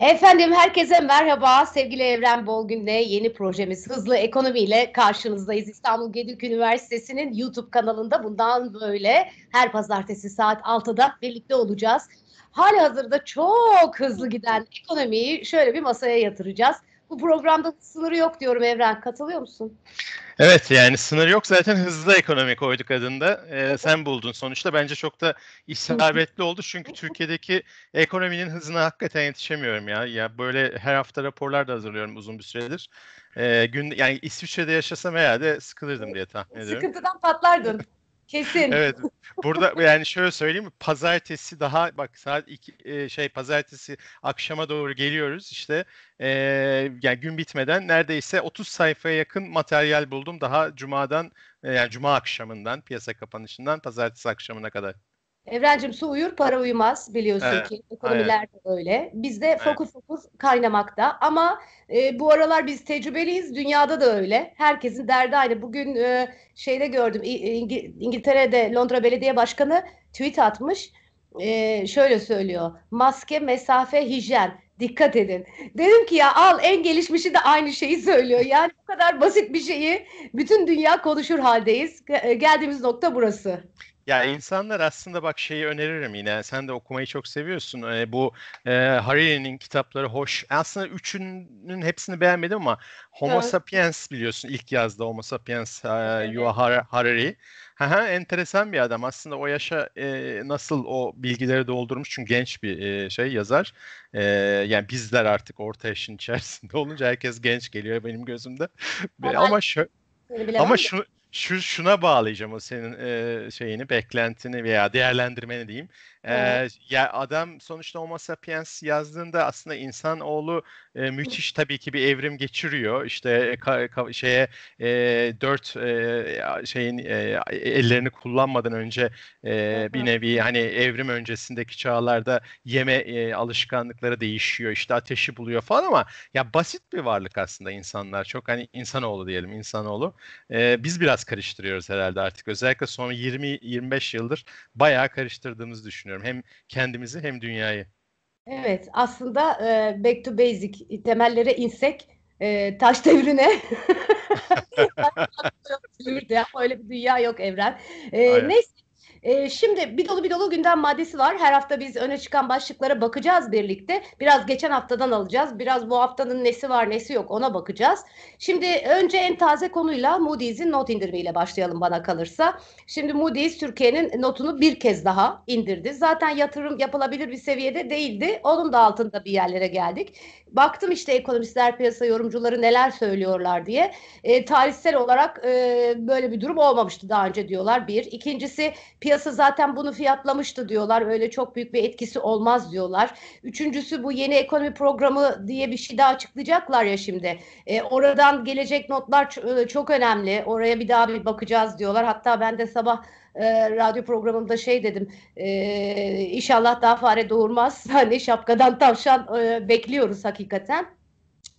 Efendim herkese merhaba. Sevgili Evren Bolgün'le yeni projemiz Hızlı Ekonomi ile karşınızdayız. İstanbul Gedük Üniversitesi'nin YouTube kanalında bundan böyle her pazartesi saat 6'da birlikte olacağız. Hali hazırda çok hızlı giden ekonomiyi şöyle bir masaya yatıracağız. Bu programda sınırı yok diyorum Evren. Katılıyor musun? Evet yani sınır yok zaten hızlı ekonomi koyduk adında. Ee, sen buldun sonuçta. Bence çok da isabetli oldu. Çünkü Türkiye'deki ekonominin hızına hakikaten yetişemiyorum ya. Ya böyle her hafta raporlar da hazırlıyorum uzun bir süredir. Ee, gün yani İsviçre'de yaşasam herhalde sıkılırdım diye tahmin ediyorum. Sıkıntıdan patlardın. Kesin. evet. Burada yani şöyle söyleyeyim mi? Pazartesi daha bak saat iki, e, şey pazartesi akşama doğru geliyoruz. işte e, yani gün bitmeden neredeyse 30 sayfaya yakın materyal buldum. Daha cumadan e, yani cuma akşamından piyasa kapanışından pazartesi akşamına kadar. Evrencim su uyur para uyumaz biliyorsun evet, ki ekonomiler de öyle. Biz de fokur fokur kaynamakta ama e, bu aralar biz tecrübeliyiz dünyada da öyle. Herkesin derdi aynı. Bugün e, şeyde gördüm İng- İngiltere'de Londra Belediye Başkanı tweet atmış. E, şöyle söylüyor maske mesafe hijyen dikkat edin. Dedim ki ya al en gelişmişi de aynı şeyi söylüyor. Yani bu kadar basit bir şeyi bütün dünya konuşur haldeyiz. E, geldiğimiz nokta burası. Ya insanlar aslında bak şeyi öneririm yine. Sen de okumayı çok seviyorsun. Ee, bu e, Hariri'nin kitapları hoş. Aslında üçünün hepsini beğenmedim ama Homo evet. Sapiens biliyorsun ilk yazdı Homo Sapiens e, evet. Yuval Har- Harari. Haha, enteresan bir adam. Aslında o yaşa e, nasıl o bilgileri doldurmuş çünkü genç bir e, şey yazar. E, yani bizler artık orta yaşın içerisinde olunca herkes genç geliyor benim gözümde. Ama, ama, şö- ama şu şu şuna bağlayacağım o senin e, şeyini, beklentini veya değerlendirmeni diyeyim. E, ya adam sonuçta Homo sapiens yazdığında aslında insanoğlu e, müthiş tabii ki bir evrim geçiriyor. İşte ka, ka, şeye e, dört e, şeyin e, ellerini kullanmadan önce e, bir nevi hani evrim öncesindeki çağlarda yeme e, alışkanlıkları değişiyor. İşte ateşi buluyor falan ama ya basit bir varlık aslında insanlar. Çok hani insanoğlu diyelim insanoğlu. E, biz biraz karıştırıyoruz herhalde artık. Özellikle son 20-25 yıldır bayağı karıştırdığımızı düşünüyorum. Hem kendimizi hem dünyayı. Evet aslında e, back to basic temellere insek e, taş devrine öyle bir dünya yok evren. E, neyse e, şimdi bir dolu bir dolu gündem maddesi var. Her hafta biz öne çıkan başlıklara bakacağız birlikte. Biraz geçen haftadan alacağız. Biraz bu haftanın nesi var nesi yok ona bakacağız. Şimdi önce en taze konuyla Moody's'in not indirimiyle başlayalım bana kalırsa. Şimdi Moody's Türkiye'nin notunu bir kez daha indirdi. Zaten yatırım yapılabilir bir seviyede değildi. Onun da altında bir yerlere geldik. Baktım işte ekonomistler, piyasa yorumcuları neler söylüyorlar diye. E, tarihsel olarak e, böyle bir durum olmamıştı daha önce diyorlar bir. İkincisi piyasa piyasa zaten bunu fiyatlamıştı diyorlar. Öyle çok büyük bir etkisi olmaz diyorlar. Üçüncüsü bu yeni ekonomi programı diye bir şey daha açıklayacaklar ya şimdi. E, oradan gelecek notlar e, çok önemli. Oraya bir daha bir bakacağız diyorlar. Hatta ben de sabah e, radyo programımda şey dedim e, inşallah daha fare doğurmaz hani şapkadan tavşan e, bekliyoruz hakikaten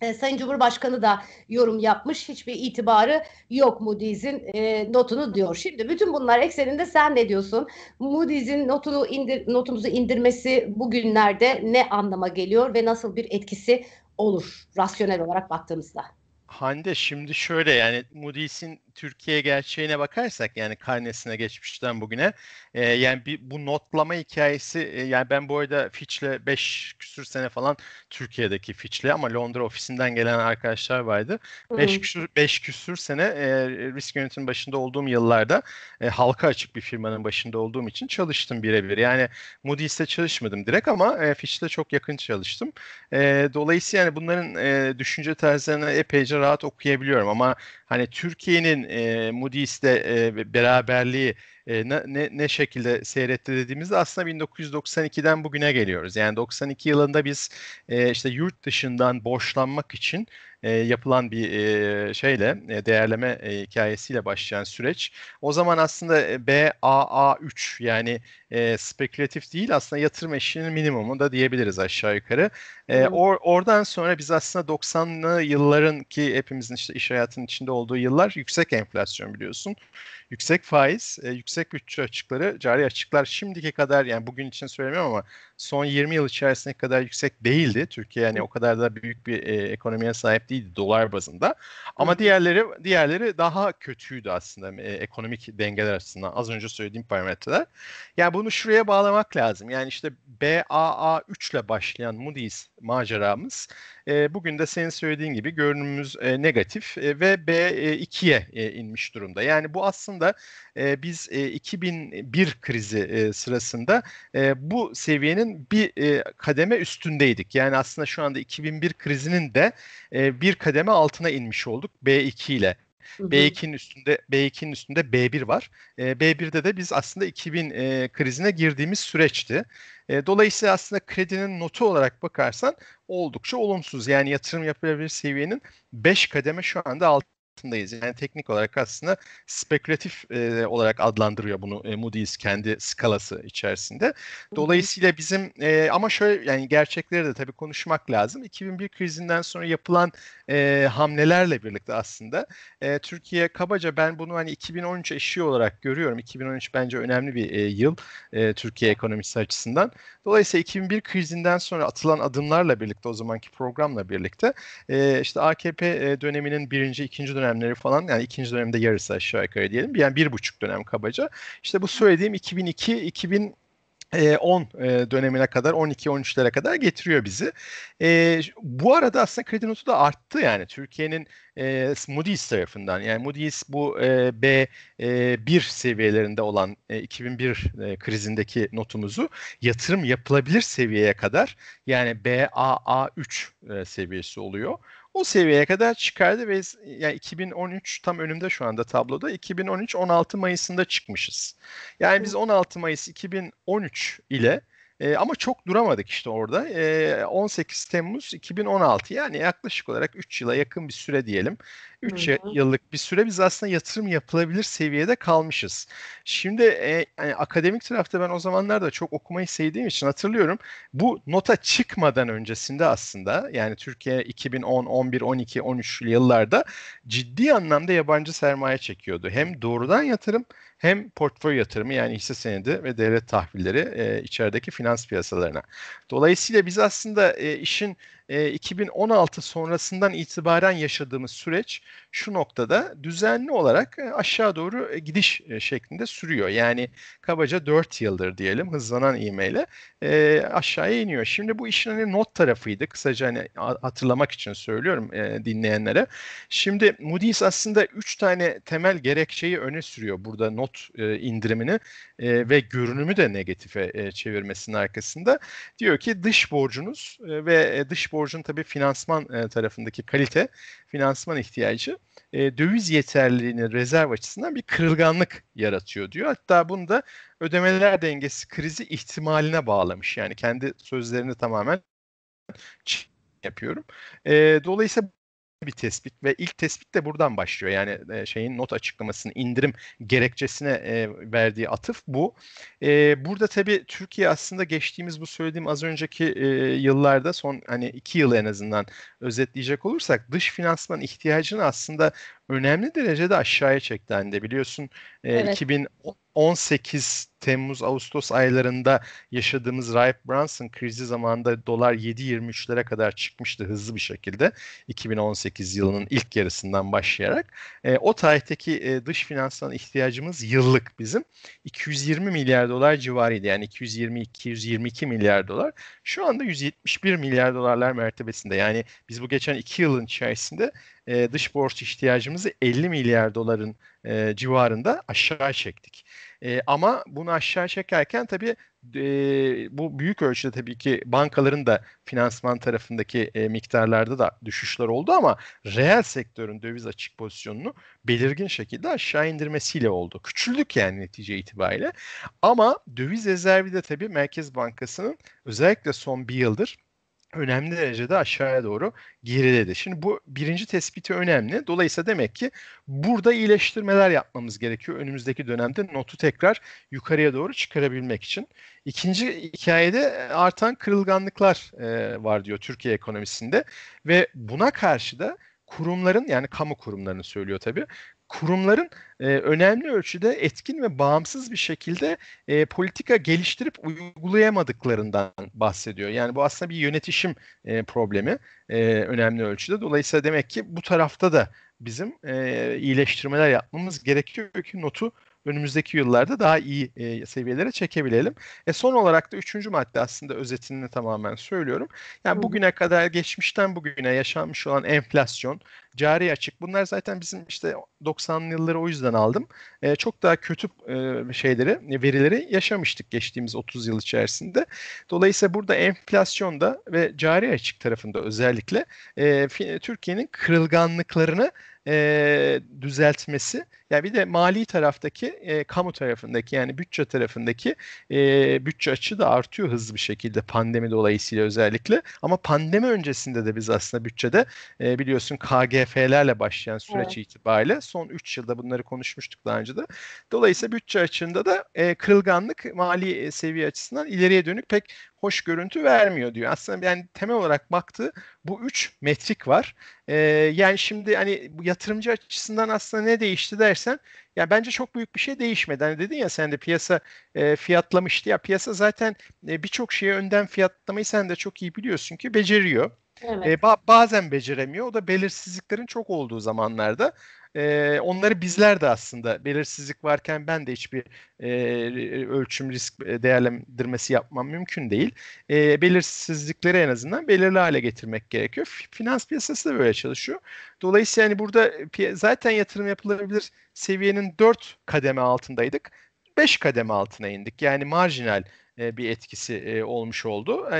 e, Sayın Cumhurbaşkanı da yorum yapmış. Hiçbir itibarı yok Moody's'in e, notunu diyor. Şimdi bütün bunlar ekseninde sen ne diyorsun? Moody's'in notunu indir, notumuzu indirmesi bugünlerde ne anlama geliyor ve nasıl bir etkisi olur rasyonel olarak baktığımızda? Hande şimdi şöyle yani Moody's'in Türkiye gerçeğine bakarsak yani karnesine geçmişten bugüne e, yani bir, bu notlama hikayesi e, yani ben bu arada Fitch'le 5 küsür sene falan Türkiye'deki Fitch'le ama Londra ofisinden gelen arkadaşlar vardı. 5 küsür, beş küsür sene e, risk yönetimi başında olduğum yıllarda e, halka açık bir firmanın başında olduğum için çalıştım birebir. Yani Moody's'te çalışmadım direkt ama e, Fitch'te çok yakın çalıştım. E, dolayısıyla yani bunların e, düşünce tarzlarına epeyce rahat okuyabiliyorum ama Hani Türkiye'nin e, Moody's'le e, beraberliği e, ne, ne şekilde seyretti dediğimizde aslında 1992'den bugüne geliyoruz. Yani 92 yılında biz e, işte yurt dışından borçlanmak için e, yapılan bir e, şeyle e, değerleme e, hikayesiyle başlayan süreç. O zaman aslında e, BAA3 yani e, spekülatif değil aslında yatırım eşiğinin minimumu da diyebiliriz aşağı yukarı. E, or, oradan sonra biz aslında 90'lı yılların ki hepimizin işte iş hayatının içinde olduğu yıllar yüksek enflasyon biliyorsun yüksek faiz, e, yüksek bütçe açıkları, cari açıklar şimdiki kadar yani bugün için söylemiyorum ama son 20 yıl içerisinde kadar yüksek değildi. Türkiye yani o kadar da büyük bir e, ekonomiye sahip değildi dolar bazında. Ama Hı. diğerleri diğerleri daha kötüydü aslında e, ekonomik dengeler açısından. Az önce söylediğim parametreler. Yani bunu şuraya bağlamak lazım. Yani işte BAA 3 ile başlayan Moody's maceramız e, bugün de senin söylediğin gibi görünümümüz e, negatif e, ve B2'ye e, e, inmiş durumda. Yani bu aslında aslında e, biz e, 2001 krizi e, sırasında e, bu seviyenin bir e, kademe üstündeydik. Yani aslında şu anda 2001 krizinin de e, bir kademe altına inmiş olduk B2 ile. B2'nin üstünde B2'nin üstünde B1 var. E, B1'de de biz aslında 2000 e, krizine girdiğimiz süreçti. E, dolayısıyla aslında kredinin notu olarak bakarsan oldukça olumsuz. Yani yatırım yapılabilir seviyenin 5 kademe şu anda altı altındayız. Yani teknik olarak aslında spekülatif e, olarak adlandırıyor bunu e, Moody's kendi skalası içerisinde. Dolayısıyla bizim e, ama şöyle yani gerçekleri de tabii konuşmak lazım. 2001 krizinden sonra yapılan e, hamlelerle birlikte aslında e, Türkiye kabaca ben bunu hani 2013 eşiği olarak görüyorum. 2013 bence önemli bir e, yıl e, Türkiye ekonomisi açısından. Dolayısıyla 2001 krizinden sonra atılan adımlarla birlikte o zamanki programla birlikte e, işte AKP döneminin birinci, ikinci dönem dönemleri falan yani ikinci dönemde yarısı aşağı yukarı diyelim. Yani bir buçuk dönem kabaca. İşte bu söylediğim 2002-2000 10 e, e, dönemine kadar 12-13'lere kadar getiriyor bizi. E, bu arada aslında kredi notu da arttı yani Türkiye'nin Moody's tarafından yani Moody's bu B1 seviyelerinde olan 2001 krizindeki notumuzu yatırım yapılabilir seviyeye kadar yani BAA3 seviyesi oluyor o seviyeye kadar çıkardı ve yani 2013 tam önümde şu anda tabloda 2013 16 Mayıs'ında çıkmışız. Yani biz 16 Mayıs 2013 ile e, ama çok duramadık işte orada. E, 18 Temmuz 2016 yani yaklaşık olarak 3 yıla yakın bir süre diyelim. 3 Hı-hı. yıllık bir süre biz aslında yatırım yapılabilir seviyede kalmışız. Şimdi e, yani akademik tarafta ben o zamanlarda çok okumayı sevdiğim için hatırlıyorum. Bu nota çıkmadan öncesinde aslında yani Türkiye 2010, 11, 12, 13 yıllarda ciddi anlamda yabancı sermaye çekiyordu. Hem doğrudan yatırım hem portföy yatırımı yani hisse senedi ve devlet tahvilleri e, içerideki finans piyasalarına. Dolayısıyla biz aslında e, işin e, 2016 sonrasından itibaren yaşadığımız süreç şu noktada düzenli olarak aşağı doğru gidiş şeklinde sürüyor. Yani kabaca 4 yıldır diyelim hızlanan ivmeyle e, aşağıya iniyor. Şimdi bu işin hani not tarafıydı. Kısaca hani hatırlamak için söylüyorum e, dinleyenlere. Şimdi Moody's aslında 3 tane temel gerekçeyi öne sürüyor burada not e, indirimini e, ve görünümü de negatife e, çevirmesinin arkasında. Diyor ki dış borcunuz e, ve dış borcunuz borcun tabii finansman e, tarafındaki kalite, finansman ihtiyacı e, döviz yeterliliğini rezerv açısından bir kırılganlık yaratıyor diyor. Hatta bunu da ödemeler dengesi krizi ihtimaline bağlamış. Yani kendi sözlerini tamamen yapıyorum. E, dolayısıyla bir tespit ve ilk tespit de buradan başlıyor. Yani e, şeyin not açıklamasını indirim gerekçesine e, verdiği atıf bu. E, burada tabii Türkiye aslında geçtiğimiz bu söylediğim az önceki e, yıllarda son hani iki yıl en azından özetleyecek olursak dış finansman ihtiyacını aslında önemli derecede aşağıya çekti. Hani de biliyorsun e, evet. 2010 18 Temmuz Ağustos aylarında yaşadığımız Raip Brunson krizi zamanında dolar 7.23'lere kadar çıkmıştı hızlı bir şekilde 2018 yılının ilk yarısından başlayarak. E, o tarihteki e, dış finansman ihtiyacımız yıllık bizim 220 milyar dolar civarıydı yani 220-222 milyar dolar. Şu anda 171 milyar dolarlar mertebesinde yani biz bu geçen 2 yılın içerisinde e, dış borç ihtiyacımızı 50 milyar doların e, civarında aşağı çektik. E, ama bunu aşağı çekerken tabii e, bu büyük ölçüde tabii ki bankaların da finansman tarafındaki e, miktarlarda da düşüşler oldu ama reel sektörün döviz açık pozisyonunu belirgin şekilde aşağı indirmesiyle oldu. Küçüldük yani netice itibariyle. Ama döviz rezervi de tabii Merkez Bankası'nın özellikle son bir yıldır önemli derecede aşağıya doğru geriledi. Şimdi bu birinci tespiti önemli. Dolayısıyla demek ki burada iyileştirmeler yapmamız gerekiyor. Önümüzdeki dönemde notu tekrar yukarıya doğru çıkarabilmek için. İkinci hikayede e, artan kırılganlıklar e, var diyor Türkiye ekonomisinde ve buna karşı da kurumların yani kamu kurumlarını söylüyor tabii kurumların e, önemli ölçüde etkin ve bağımsız bir şekilde e, politika geliştirip uygulayamadıklarından bahsediyor. Yani bu aslında bir yönetişim e, problemi e, önemli ölçüde. Dolayısıyla demek ki bu tarafta da bizim e, iyileştirmeler yapmamız gerekiyor ki notu önümüzdeki yıllarda daha iyi e, seviyelere çekebilelim. E, son olarak da üçüncü madde aslında özetini tamamen söylüyorum. Yani bugüne kadar geçmişten bugüne yaşanmış olan enflasyon, cari açık bunlar zaten bizim işte 90'lı yılları o yüzden aldım. E, çok daha kötü e, şeyleri, verileri yaşamıştık geçtiğimiz 30 yıl içerisinde. Dolayısıyla burada enflasyonda ve cari açık tarafında özellikle e, Türkiye'nin kırılganlıklarını e, düzeltmesi yani bir de mali taraftaki e, kamu tarafındaki yani bütçe tarafındaki e, bütçe açığı da artıyor hızlı bir şekilde pandemi dolayısıyla özellikle. Ama pandemi öncesinde de biz aslında bütçede e, biliyorsun KGF'lerle başlayan süreç evet. itibariyle son 3 yılda bunları konuşmuştuk daha önce de. Dolayısıyla bütçe açığında da e, kırılganlık mali seviye açısından ileriye dönük pek hoş görüntü vermiyor diyor. Aslında yani temel olarak baktığı bu üç metrik var. Ee, yani şimdi hani yatırımcı açısından aslında ne değişti der dersen ya bence çok büyük bir şey değişmedi. Hani dedin ya sen de piyasa e, fiyatlamıştı ya piyasa zaten e, birçok şeye önden fiyatlamayı sen de çok iyi biliyorsun ki beceriyor. Evet. E, ba- bazen beceremiyor. O da belirsizliklerin çok olduğu zamanlarda. E, onları bizler de aslında belirsizlik varken ben de hiçbir e, ölçüm risk değerlendirmesi yapmam mümkün değil. E, belirsizlikleri en azından belirli hale getirmek gerekiyor. Finans piyasası da böyle çalışıyor. Dolayısıyla yani burada zaten yatırım yapılabilir seviyenin 4 kademe altındaydık. 5 kademe altına indik. Yani marjinal bir etkisi olmuş oldu.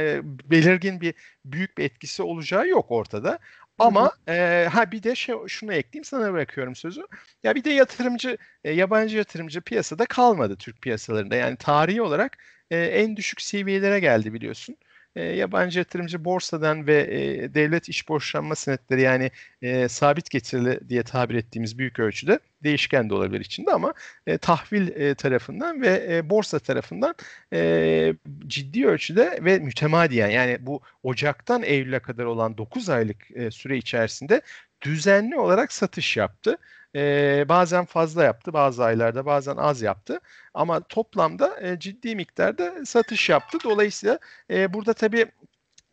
Belirgin bir büyük bir etkisi olacağı yok ortada. Ama e, ha bir de şey, şunu ekleyeyim sana bırakıyorum sözü. Ya bir de yatırımcı e, yabancı yatırımcı piyasada kalmadı Türk piyasalarında. Yani tarihi olarak e, en düşük seviyelere geldi biliyorsun e, yabancı yatırımcı borsadan ve e, devlet iş borçlanma senetleri yani e, sabit getirili diye tabir ettiğimiz büyük ölçüde değişken de olabilir içinde ama e, tahvil e, tarafından ve e, borsa tarafından e, ciddi ölçüde ve mütemadiyen yani bu Ocak'tan Eylül'e kadar olan 9 aylık e, süre içerisinde düzenli olarak satış yaptı. E, bazen fazla yaptı, bazı aylarda bazen az yaptı. Ama toplamda e, ciddi miktarda satış yaptı. Dolayısıyla e, burada tabii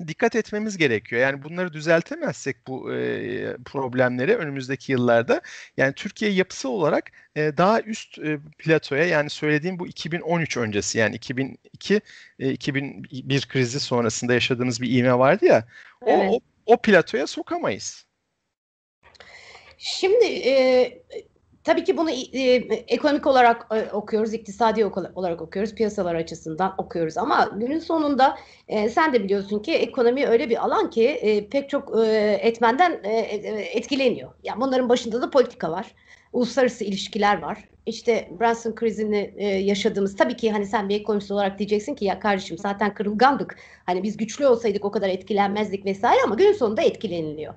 dikkat etmemiz gerekiyor. Yani bunları düzeltemezsek bu e, problemleri önümüzdeki yıllarda yani Türkiye yapısı olarak e, daha üst e, platoya yani söylediğim bu 2013 öncesi yani 2002 e, 2001 krizi sonrasında yaşadığımız bir iğme vardı ya. O o, o platoya sokamayız. Şimdi e, tabii ki bunu e, e ekonomik olarak e, okuyoruz, iktisadi olarak okuyoruz, piyasalar açısından okuyoruz ama günün sonunda e, sen de biliyorsun ki ekonomi öyle bir alan ki e, pek çok e, etmenden e, e etkileniyor. Yani bunların başında da politika var, uluslararası ilişkiler var, işte Branson krizini e, yaşadığımız tabii ki hani sen bir ekonomist olarak diyeceksin ki ya kardeşim zaten kırılgandık. Hani biz güçlü olsaydık o kadar etkilenmezdik vesaire ama günün sonunda etkileniliyor.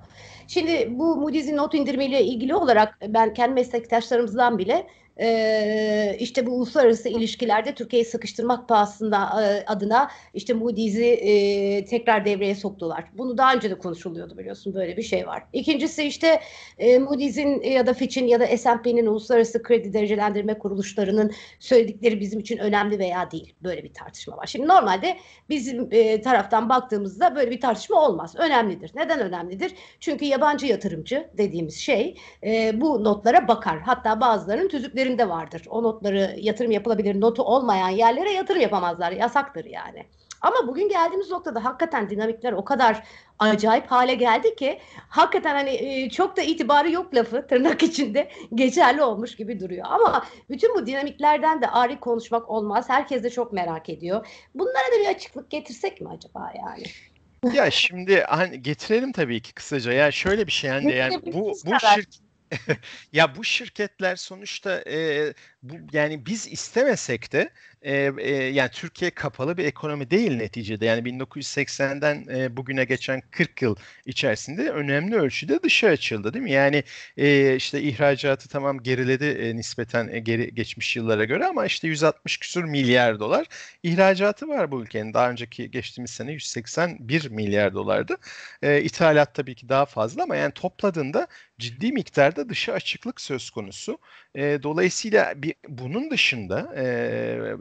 Şimdi bu Moody's'in not indirimiyle ilgili olarak ben kendi meslektaşlarımızdan bile e, işte bu uluslararası ilişkilerde Türkiye'yi sıkıştırmak pahasında e, adına işte Moody's'i e, tekrar devreye soktular. Bunu daha önce de konuşuluyordu biliyorsun böyle bir şey var. İkincisi işte e, Moody's'in ya da Fitch'in ya da S&P'nin uluslararası kredi derece derecelendirme kuruluşlarının söyledikleri bizim için önemli veya değil. Böyle bir tartışma var. Şimdi normalde bizim e, taraftan baktığımızda böyle bir tartışma olmaz. Önemlidir. Neden önemlidir? Çünkü yabancı yatırımcı dediğimiz şey e, bu notlara bakar. Hatta bazılarının tüzüklerinde vardır. O notları yatırım yapılabilir notu olmayan yerlere yatırım yapamazlar. Yasaktır yani. Ama bugün geldiğimiz noktada hakikaten dinamikler o kadar acayip hale geldi ki hakikaten hani e, çok da itibarı yok lafı tırnak içinde geçerli olmuş gibi duruyor. Ama bütün bu dinamiklerden de ayrı konuşmak olmaz. Herkes de çok merak ediyor. Bunlara da bir açıklık getirsek mi acaba yani? ya şimdi hani getirelim tabii ki kısaca. Ya şöyle bir şey yani, yani bu bu şirket ya bu şirketler sonuçta e, bu yani biz istemesek de e, e, yani Türkiye kapalı bir ekonomi değil neticede. Yani 1980'den e, bugüne geçen 40 yıl içerisinde önemli ölçüde dışa açıldı değil mi? Yani e, işte ihracatı tamam geriledi e, nispeten e, geri geçmiş yıllara göre ama işte 160 küsur milyar dolar ihracatı var bu ülkenin. Daha önceki geçtiğimiz sene 181 milyar dolardı. E, ithalat tabii ki daha fazla ama yani topladığında ciddi miktarda dışa açıklık söz konusu. E, dolayısıyla bir bunun dışında e,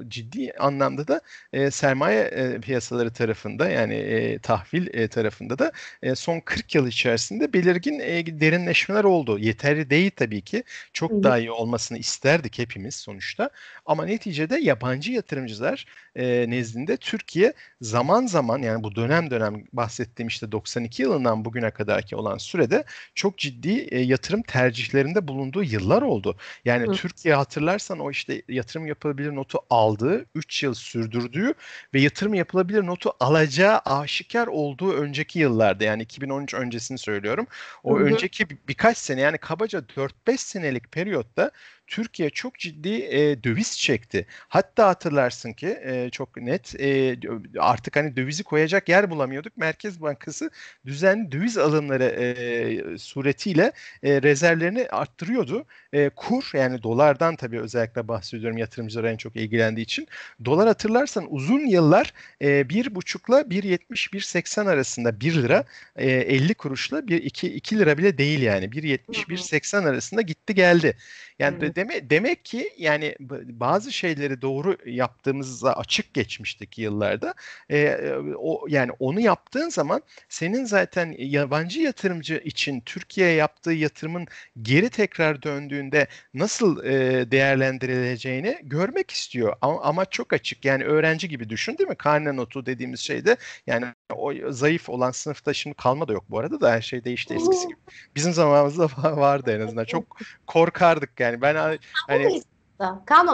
ciddi anlamda da e, sermaye e, piyasaları tarafında yani e, tahvil e, tarafında da e, son 40 yıl içerisinde belirgin e, derinleşmeler oldu. Yeterli değil tabii ki. Çok Hı. daha iyi olmasını isterdik hepimiz sonuçta. Ama neticede yabancı yatırımcılar e, nezdinde Türkiye zaman zaman yani bu dönem dönem bahsettiğim işte 92 yılından bugüne kadarki olan sürede çok ciddi e, yatırım tercihlerinde bulunduğu yıllar oldu. Yani Hı. Türkiye hatırlar koyarsan o işte yatırım yapılabilir notu aldığı, 3 yıl sürdürdüğü ve yatırım yapılabilir notu alacağı aşikar olduğu önceki yıllarda yani 2013 öncesini söylüyorum. O Hı-hı. önceki birkaç sene yani kabaca 4-5 senelik periyotta Türkiye çok ciddi e, döviz çekti. Hatta hatırlarsın ki e, çok net e, artık hani dövizi koyacak yer bulamıyorduk. Merkez Bankası düzenli döviz alımları e, suretiyle e, rezervlerini arttırıyordu. E, kur yani dolardan tabii özellikle bahsediyorum yatırımcılar en çok ilgilendiği için. Dolar hatırlarsan uzun yıllar e, bir buçukla 1.70 1.80 arasında 1 lira e, 50 kuruşla 1, 2, 2 lira bile değil yani 1.70 1.80 arasında gitti geldi. Yani deme, demek ki yani bazı şeyleri doğru yaptığımızda açık geçmişteki yıllarda e, o yani onu yaptığın zaman senin zaten yabancı yatırımcı için Türkiye'ye yaptığı yatırımın geri tekrar döndüğünde nasıl e, değerlendirileceğini görmek istiyor. Ama, ama çok açık yani öğrenci gibi düşün değil mi? Karne notu dediğimiz şeyde yani o zayıf olan sınıfta şimdi kalma da yok bu arada da her şey değişti eskisi gibi. Bizim zamanımızda vardı en azından. Çok korkardık yani. Ben hani, hani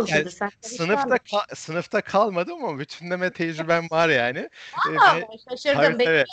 yani, sen. Sınıfta ka- sınıfta kalmadım ama bütünleme tecrüben var yani. Aa, ee, şaşırdım. Evet, evet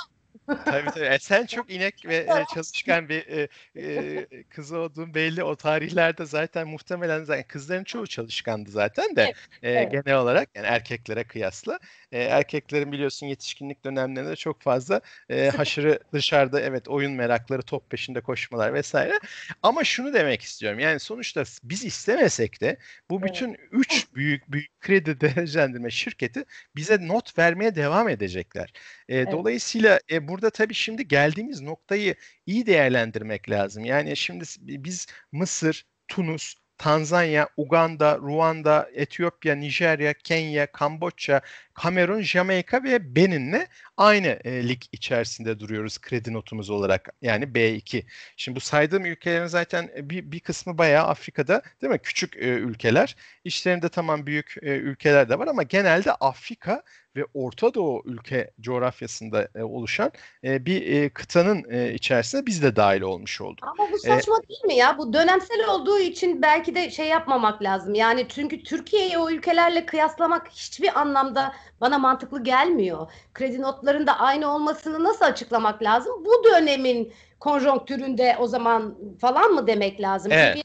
tabii tabii. E, sen çok inek ve e, çalışkan bir e, e, kız olduğun belli. O tarihlerde zaten muhtemelen zaten kızların çoğu çalışkandı zaten de evet, e, evet. genel olarak yani erkeklere kıyasla. E, erkeklerin biliyorsun yetişkinlik dönemlerinde çok fazla e, haşırı dışarıda evet oyun merakları, top peşinde koşmalar vesaire. Ama şunu demek istiyorum. Yani sonuçta biz istemesek de bu bütün evet. üç büyük büyük kredi derecelendirme şirketi bize not vermeye devam edecekler. E, evet. Dolayısıyla e, burada burada tabii şimdi geldiğimiz noktayı iyi değerlendirmek lazım. Yani şimdi biz Mısır, Tunus, Tanzanya, Uganda, Ruanda, Etiyopya, Nijerya, Kenya, Kamboçya Kamerun, Jamaika ve Benin'le aynı e, lig içerisinde duruyoruz kredi notumuz olarak. Yani B2. Şimdi bu saydığım ülkelerin zaten e, bir, bir kısmı bayağı Afrika'da değil mi? Küçük e, ülkeler. İşlerinde tamam büyük e, ülkeler de var ama genelde Afrika ve Orta Doğu ülke coğrafyasında e, oluşan e, bir e, kıtanın e, içerisinde biz de dahil olmuş olduk. Ama bu e, saçma ee, değil mi ya? Bu dönemsel olduğu için belki de şey yapmamak lazım. Yani çünkü Türkiye'yi o ülkelerle kıyaslamak hiçbir anlamda bana mantıklı gelmiyor. Kredi notlarının da aynı olmasını nasıl açıklamak lazım? Bu dönemin konjonktüründe o zaman falan mı demek lazım? Evet.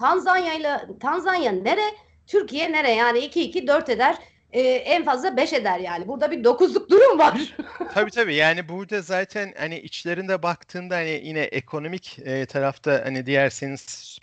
Tanzanya ile Tanzanya nere? Türkiye nere? Yani 2 2 4 eder e, en fazla 5 eder yani. Burada bir dokuzluk durum var. tabii tabii yani burada zaten hani içlerinde baktığında hani yine ekonomik e, tarafta hani diğer senin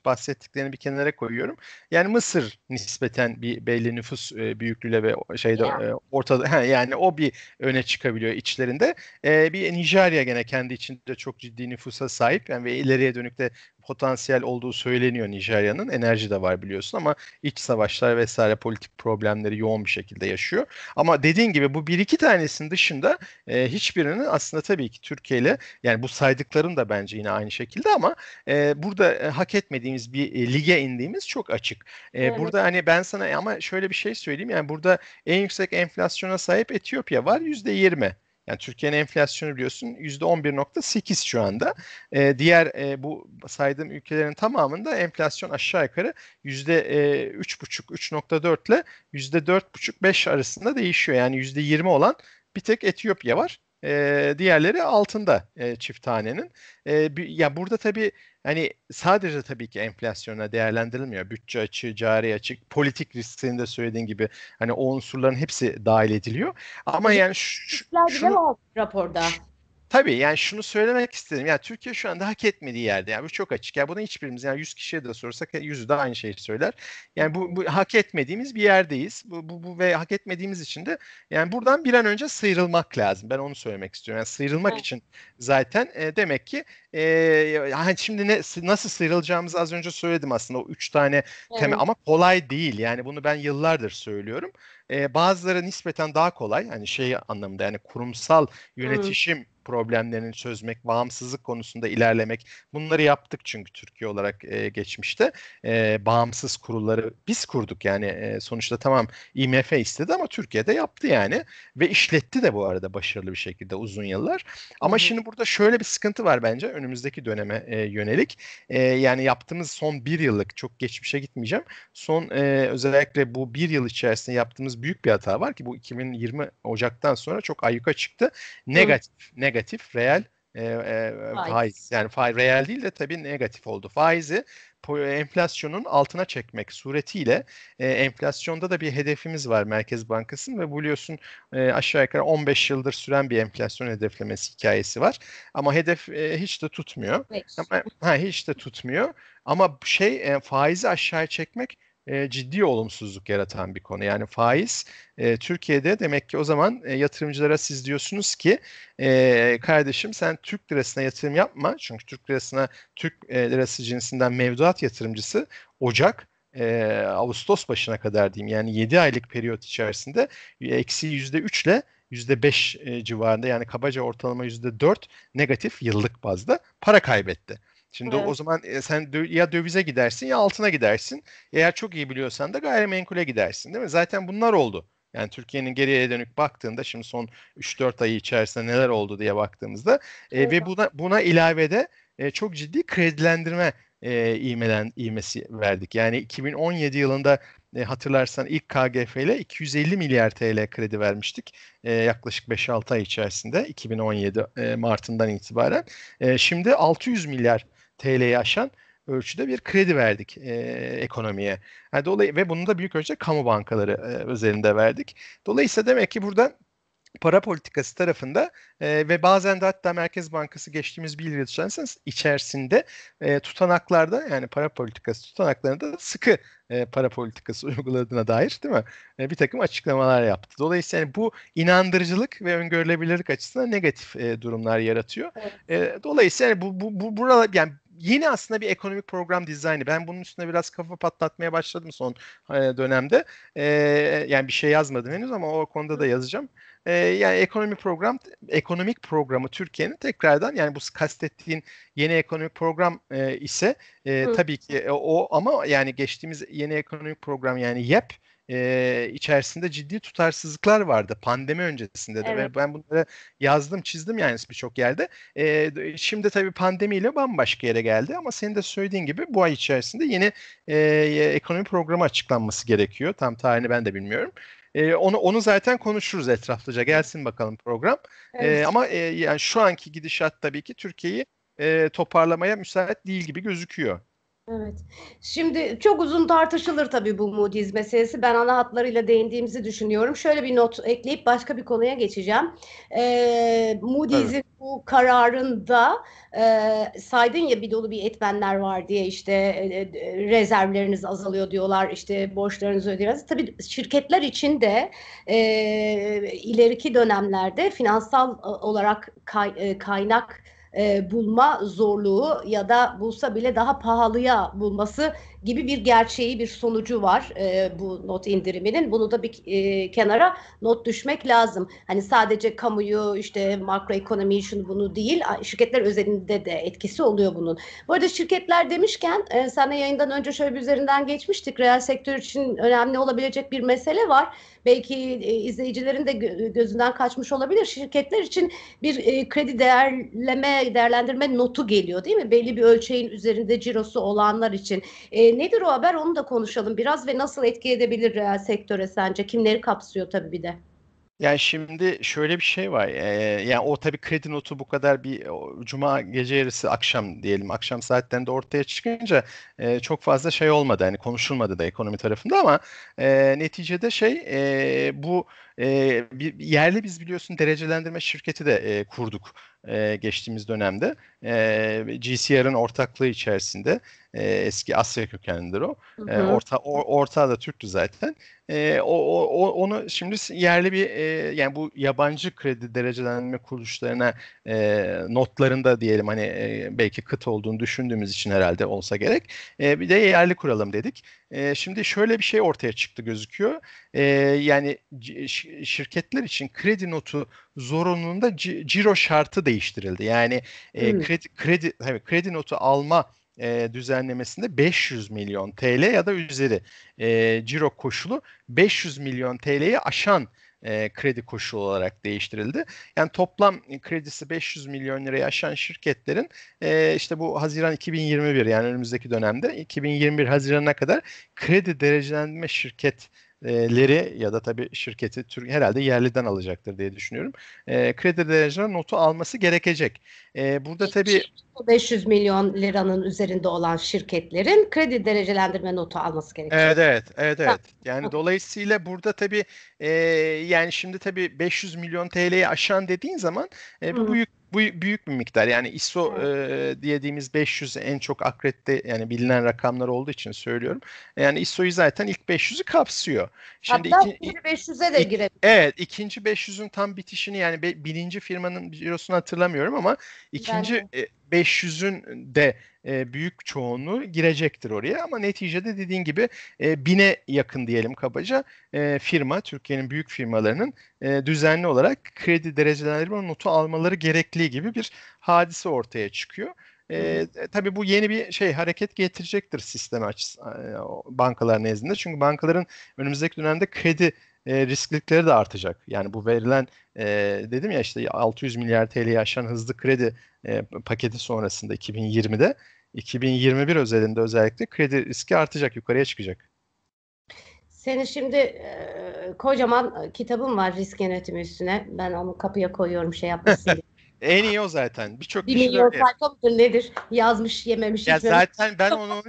bahsettiklerini bir kenara koyuyorum. Yani Mısır nispeten bir belli nüfus e, büyüklüğüyle ve şeyde yani. e, ortada he, yani o bir öne çıkabiliyor içlerinde. E, bir Nijerya gene kendi içinde çok ciddi nüfusa sahip yani ve ileriye dönük de potansiyel olduğu söyleniyor Nijerya'nın. Enerji de var biliyorsun ama iç savaşlar vesaire politik problemleri yoğun bir şekilde yaşıyor. Ama dediğin gibi bu bir iki tanesinin dışında e, hiçbirinin aslında tabii ki Türkiye ile yani bu saydıkların da bence yine aynı şekilde ama e, burada e, hak etmediğimiz bir e, lige indiğimiz çok açık. E, evet. Burada hani ben sana ama şöyle bir şey söyleyeyim yani burada en yüksek enflasyona sahip Etiyopya var yüzde yirmi. Yani Türkiye'nin enflasyonu biliyorsun %11.8 şu anda. E, diğer e, bu saydığım ülkelerin tamamında enflasyon aşağı yukarı yüzde %3.5-3.4 e, ile %4.5-5 arasında değişiyor. Yani %20 olan bir tek Etiyopya var. E, diğerleri altında e, çift tanenin. E, ya burada tabii hani sadece tabii ki enflasyona değerlendirilmiyor. Bütçe açığı, cari açık, politik risk senin de söylediğin gibi hani o unsurların hepsi dahil ediliyor. Ama yani şu, şu, bile şu var raporda. Tabii yani şunu söylemek istedim. Yani Türkiye şu anda hak etmediği yerde. Yani bu çok açık. Yani bunu hiçbirimiz yani 100 kişiye de sorsak yüzü de aynı şeyi söyler. Yani bu, bu hak etmediğimiz bir yerdeyiz. Bu, bu, bu ve hak etmediğimiz için de yani buradan bir an önce sıyrılmak lazım. Ben onu söylemek istiyorum. Yani sıyrılmak evet. için zaten e, demek ki e, yani şimdi ne, nasıl sıyrılacağımızı az önce söyledim aslında. O üç tane temel ama kolay değil. Yani bunu ben yıllardır söylüyorum e, bazıları nispeten daha kolay. Hani şey anlamında yani kurumsal yönetişim hmm problemlerinin çözmek, bağımsızlık konusunda ilerlemek. Bunları yaptık çünkü Türkiye olarak e, geçmişte. E, bağımsız kurulları biz kurduk yani e, sonuçta tamam IMF istedi ama Türkiye'de yaptı yani ve işletti de bu arada başarılı bir şekilde uzun yıllar. Ama Hı. şimdi burada şöyle bir sıkıntı var bence önümüzdeki döneme e, yönelik. E, yani yaptığımız son bir yıllık çok geçmişe gitmeyeceğim. Son e, özellikle bu bir yıl içerisinde yaptığımız yaptığımız büyük bir hata var ki bu 2020 Ocak'tan sonra çok ayyuka çıktı. Negatif, Hı. negatif, real e, e, faiz. faiz. Yani faiz, real değil de tabii negatif oldu. Faizi enflasyonun altına çekmek suretiyle e, enflasyonda da bir hedefimiz var Merkez Bankası'nın ve biliyorsun e, aşağı yukarı 15 yıldır süren bir enflasyon hedeflemesi hikayesi var. Ama hedef e, hiç de tutmuyor. Evet. Ama, ha, hiç de tutmuyor. Ama şey e, faizi aşağı çekmek e, ciddi olumsuzluk yaratan bir konu. Yani faiz e, Türkiye'de demek ki o zaman e, yatırımcılara siz diyorsunuz ki e, kardeşim sen Türk lirasına yatırım yapma. Çünkü Türk lirasına Türk e, lirası cinsinden mevduat yatırımcısı Ocak e, Ağustos başına kadar diyeyim yani 7 aylık periyot içerisinde eksi %3 ile %5 e, civarında yani kabaca ortalama yüzde %4 negatif yıllık bazda para kaybetti. Şimdi evet. o zaman e, sen ya dövize gidersin ya altına gidersin. Eğer çok iyi biliyorsan da gayrimenkule gidersin değil mi? Zaten bunlar oldu. Yani Türkiye'nin geriye dönük baktığında şimdi son 3-4 ayı içerisinde neler oldu diye baktığımızda e, ve buna buna de e, çok ciddi kredilendirme e, iğmelen, iğmesi verdik. Yani 2017 yılında e, hatırlarsan ilk KGF ile 250 milyar TL kredi vermiştik. E, yaklaşık 5-6 ay içerisinde 2017 e, Mart'ından itibaren. E, şimdi 600 milyar TL'yi aşan ölçüde bir kredi verdik e, ekonomiye. Yani dolayı ve bunu da büyük ölçüde kamu bankaları e, özelinde verdik. Dolayısıyla demek ki burada para politikası tarafında e, ve bazen de hatta Merkez Bankası geçtiğimiz bir yıl içerisinde, içerisinde e, tutanaklarda yani para politikası tutanaklarında sıkı e, para politikası uyguladığına dair değil mi? E, bir takım açıklamalar yaptı. Dolayısıyla yani bu inandırıcılık ve öngörülebilirlik açısından negatif e, durumlar yaratıyor. Evet. E, dolayısıyla yani bu bu bu burada yani yeni aslında bir ekonomik program dizaynı. Ben bunun üstüne biraz kafa patlatmaya başladım son e, dönemde. E, yani bir şey yazmadım henüz ama o konuda da yazacağım. E, yani ekonomi program, ekonomik programı Türkiye'nin tekrardan yani bu kastettiğin yeni ekonomik program ise e, tabii ki o ama yani geçtiğimiz yeni ekonomik program yani YEP e, içerisinde ciddi tutarsızlıklar vardı pandemi öncesinde de evet. ve ben bunları yazdım çizdim yani birçok yerde. E, şimdi tabii pandemiyle bambaşka yere geldi ama senin de söylediğin gibi bu ay içerisinde yeni e, ekonomi programı açıklanması gerekiyor. Tam tarihini ben de bilmiyorum. E, onu onu zaten konuşuruz etraflıca. Gelsin bakalım program. Evet. E, ama e, yani şu anki gidişat tabii ki Türkiye'yi e, toparlamaya müsait değil gibi gözüküyor. Evet. Şimdi çok uzun tartışılır tabii bu Moody's meselesi. Ben ana hatlarıyla değindiğimizi düşünüyorum. Şöyle bir not ekleyip başka bir konuya geçeceğim. Ee, Moody's'in evet. bu kararında e, saydın ya bir dolu bir etmenler var diye işte e, e rezervleriniz azalıyor diyorlar işte borçlarınızı ödeyemez. Tabii şirketler için de e, ileriki dönemlerde finansal e, olarak kay, e, kaynak e, bulma zorluğu ya da bulsa bile daha pahalıya bulması gibi bir gerçeği, bir sonucu var e, bu not indiriminin. Bunu da bir e, kenara not düşmek lazım. Hani sadece kamuyu, işte makroekonomiyi, şunu bunu değil, şirketler özelinde de etkisi oluyor bunun. Bu arada şirketler demişken, e, sana yayından önce şöyle bir üzerinden geçmiştik. Reel sektör için önemli olabilecek bir mesele var. Belki e, izleyicilerin de gözünden kaçmış olabilir. Şirketler için bir e, kredi değerleme, değerlendirme notu geliyor değil mi? Belli bir ölçeğin üzerinde cirosu olanlar için. E, nedir o haber onu da konuşalım biraz ve nasıl etki edebilir reel sektöre sence? Kimleri kapsıyor tabii bir de? Yani şimdi şöyle bir şey var. Ee, yani o tabii kredi notu bu kadar bir cuma gece yarısı akşam diyelim akşam saatlerinde ortaya çıkınca e, çok fazla şey olmadı. Hani konuşulmadı da ekonomi tarafında ama e, neticede şey e, bu e, bir, yerli biz biliyorsun derecelendirme şirketi de e, kurduk e, geçtiğimiz dönemde. E, GCR'ın ortaklığı içerisinde e, eski Asya kökenlidir o. E, orta, o ortağı da Türktü zaten. E, o, o, onu şimdi yerli bir e, yani bu yabancı kredi derecelendirme kuruluşlarına e, notlarında diyelim hani e, belki kıt olduğunu düşündüğümüz için herhalde olsa gerek. E, bir de yerli kuralım dedik. E, şimdi şöyle bir şey ortaya çıktı gözüküyor. E, yani şirketler için kredi notu zorunluluğunda ciro şartı değiştirildi. Yani e, hmm. kredi kredi tabii kredi notu alma e, düzenlemesinde 500 milyon TL ya da üzeri e, ciro koşulu 500 milyon TL'yi aşan e, kredi koşulu olarak değiştirildi. Yani toplam kredisi 500 milyon liraya aşan şirketlerin e, işte bu Haziran 2021 yani önümüzdeki dönemde 2021 Haziran'a kadar kredi derecelendirme şirket leri ya da tabii şirketi Türk herhalde yerliden alacaktır diye düşünüyorum. E, kredi dereceler notu alması gerekecek. E, burada tabii 500 milyon liranın üzerinde olan şirketlerin kredi derecelendirme notu alması gerekecek. Evet evet evet. evet. Yani dolayısıyla burada tabii e, yani şimdi tabii 500 milyon TL'yi aşan dediğin zaman e, büyük bu büyük bir miktar. Yani ISO e, dediğimiz 500 en çok akrette yani bilinen rakamlar olduğu için söylüyorum. Yani ISO'yu zaten ilk 500'ü kapsıyor. Şimdi Hatta ikinci 500'e de girebilir. İk, evet ikinci 500'ün tam bitişini yani be, birinci firmanın bürosunu hatırlamıyorum ama ikinci e, ben... 500'ün de e, büyük çoğunluğu girecektir oraya ama neticede dediğin gibi e, bine yakın diyelim kabaca e, firma Türkiye'nin büyük firmalarının e, düzenli olarak kredi derecelendirme notu almaları gerekli gibi bir hadise ortaya çıkıyor. E, e, tabii bu yeni bir şey hareket getirecektir sistem açısı e, bankalar nezdinde. Çünkü bankaların önümüzdeki dönemde kredi e, risklilikleri de artacak. Yani bu verilen e, dedim ya işte 600 milyar TL'yi aşan hızlı kredi e, paketi sonrasında 2020'de 2021 özelinde özellikle kredi riski artacak, yukarıya çıkacak. Senin şimdi e, kocaman e, kitabın var risk yönetimi üstüne. Ben onu kapıya koyuyorum şey yapmasın En iyi o zaten. Birçok bir milyon sayfa nedir? Yazmış, yememiş. Ya izlemiş. zaten ben onu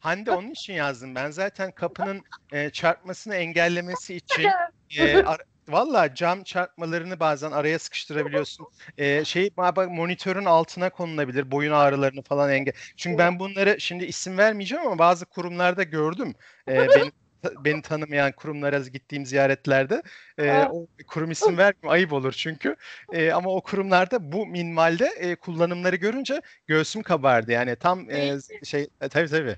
Hande onun için yazdım. Ben zaten kapının e, çarpmasını engellemesi için e, ar- Valla cam çarpmalarını bazen araya sıkıştırabiliyorsun. Ee, şey monitörün altına konulabilir boyun ağrılarını falan engel. Çünkü ben bunları şimdi isim vermeyeceğim ama bazı kurumlarda gördüm. Ee, benim beni tanımayan kurumlara gittiğim ziyaretlerde e, o kurum isim vermiyorum ayıp olur çünkü e, ama o kurumlarda bu minimalde e, kullanımları görünce göğsüm kabardı yani tam e, şey e, tabii tabii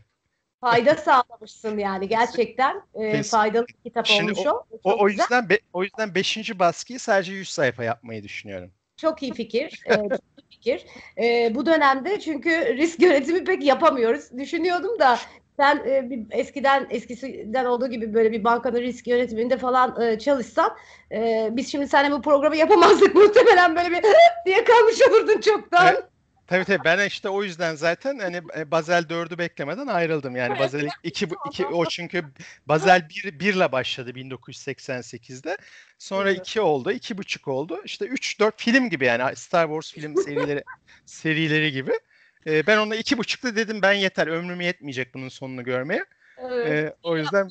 fayda sağlamışsın yani gerçekten e, faydalı bir kitap Şimdi olmuş o. O, o, yüzden be, o yüzden 5. baskıyı sadece 100 sayfa yapmayı düşünüyorum. Çok iyi fikir. e, çok iyi fikir. E, bu dönemde çünkü risk yönetimi pek yapamıyoruz. Düşünüyordum da sen e, bir eskiden eskisinden olduğu gibi böyle bir bankanın risk yönetiminde falan e, çalışsan e, biz şimdi seninle bu programı yapamazdık muhtemelen böyle bir diye kalmış olurdun çoktan. Evet. Tabii tabii ben işte o yüzden zaten hani e, Bazel 4'ü beklemeden ayrıldım. Yani Bazel 2, 2 o çünkü Bazel 1 1 ile başladı 1988'de. Sonra 2 oldu, 2,5 oldu. İşte 3 4 film gibi yani Star Wars film serileri serileri gibi. Ee, ben ona 2,5'la dedim ben yeter ömrüm yetmeyecek bunun sonunu görmeye. Evet. Ee, o yüzden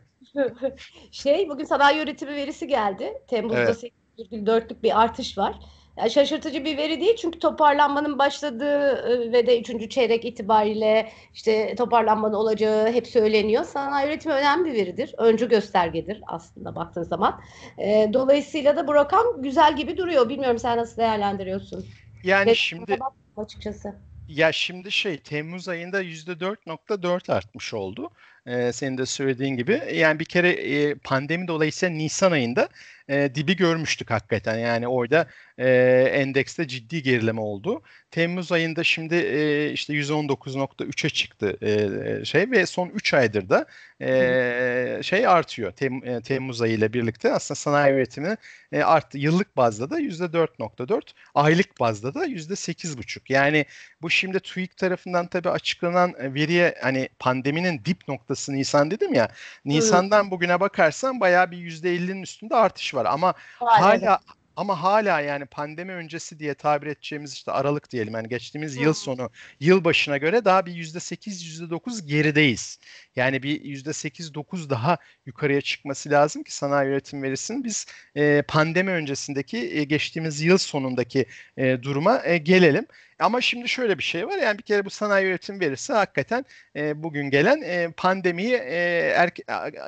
şey bugün sanayi üretimi verisi geldi. Temmuz'da evet. 8,4'lük bir artış var. Yani şaşırtıcı bir veri değil çünkü toparlanmanın başladığı e, ve de üçüncü çeyrek itibariyle işte toparlanmanın olacağı hep söyleniyor. Sanayi üretimi önemli bir veridir. Öncü göstergedir aslında baktığın zaman. E, dolayısıyla da bu rakam güzel gibi duruyor. Bilmiyorum sen nasıl değerlendiriyorsun? Yani ve şimdi açıkçası. Ya şimdi şey Temmuz ayında %4.4 artmış oldu. Ee, senin de söylediğin gibi. Yani bir kere e, pandemi dolayısıyla Nisan ayında e, dibi görmüştük hakikaten. Yani orada e, endekste ciddi gerileme oldu. Temmuz ayında şimdi e, işte 119.3'e çıktı e, e, şey ve son 3 aydır da e, şey artıyor. Tem, e, Temmuz ayı ile birlikte aslında sanayi üretimi e, arttı. Yıllık bazda da %4.4, aylık bazda da %8.5. Yani bu şimdi TÜİK tarafından tabii açıklanan e, veriye hani pandeminin dip noktası Nisan dedim ya. Nisan'dan bugüne bakarsan bayağı bir %50'nin üstünde artış var ama hala ama hala yani pandemi öncesi diye tabir edeceğimiz işte Aralık diyelim yani geçtiğimiz Hı. yıl sonu yıl başına göre daha bir yüzde sekiz yüzde dokuz gerideyiz. Yani bir yüzde sekiz dokuz daha yukarıya çıkması lazım ki sanayi üretim verisinin biz e, pandemi öncesindeki e, geçtiğimiz yıl sonundaki e, duruma e, gelelim. Ama şimdi şöyle bir şey var yani bir kere bu sanayi üretim verisi hakikaten e, bugün gelen e, pandemiyi e, er,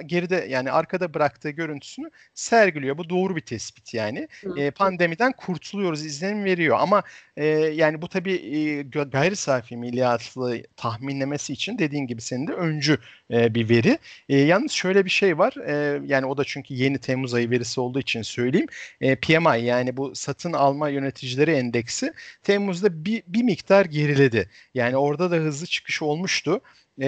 geride yani arkada bıraktığı görüntüsünü sergiliyor. Bu doğru bir tespit yani. E, pandemiden kurtuluyoruz izlenim veriyor ama e, yani bu tabii e, gayri safi milli tahminlemesi için dediğin gibi senin de öncü e, bir veri. E, yalnız şöyle bir şey var. E, yani o da çünkü yeni Temmuz ayı verisi olduğu için söyleyeyim. E, PMI yani bu satın alma yöneticileri endeksi Temmuz'da bir, bir miktar geriledi. Yani orada da hızlı çıkış olmuştu. E,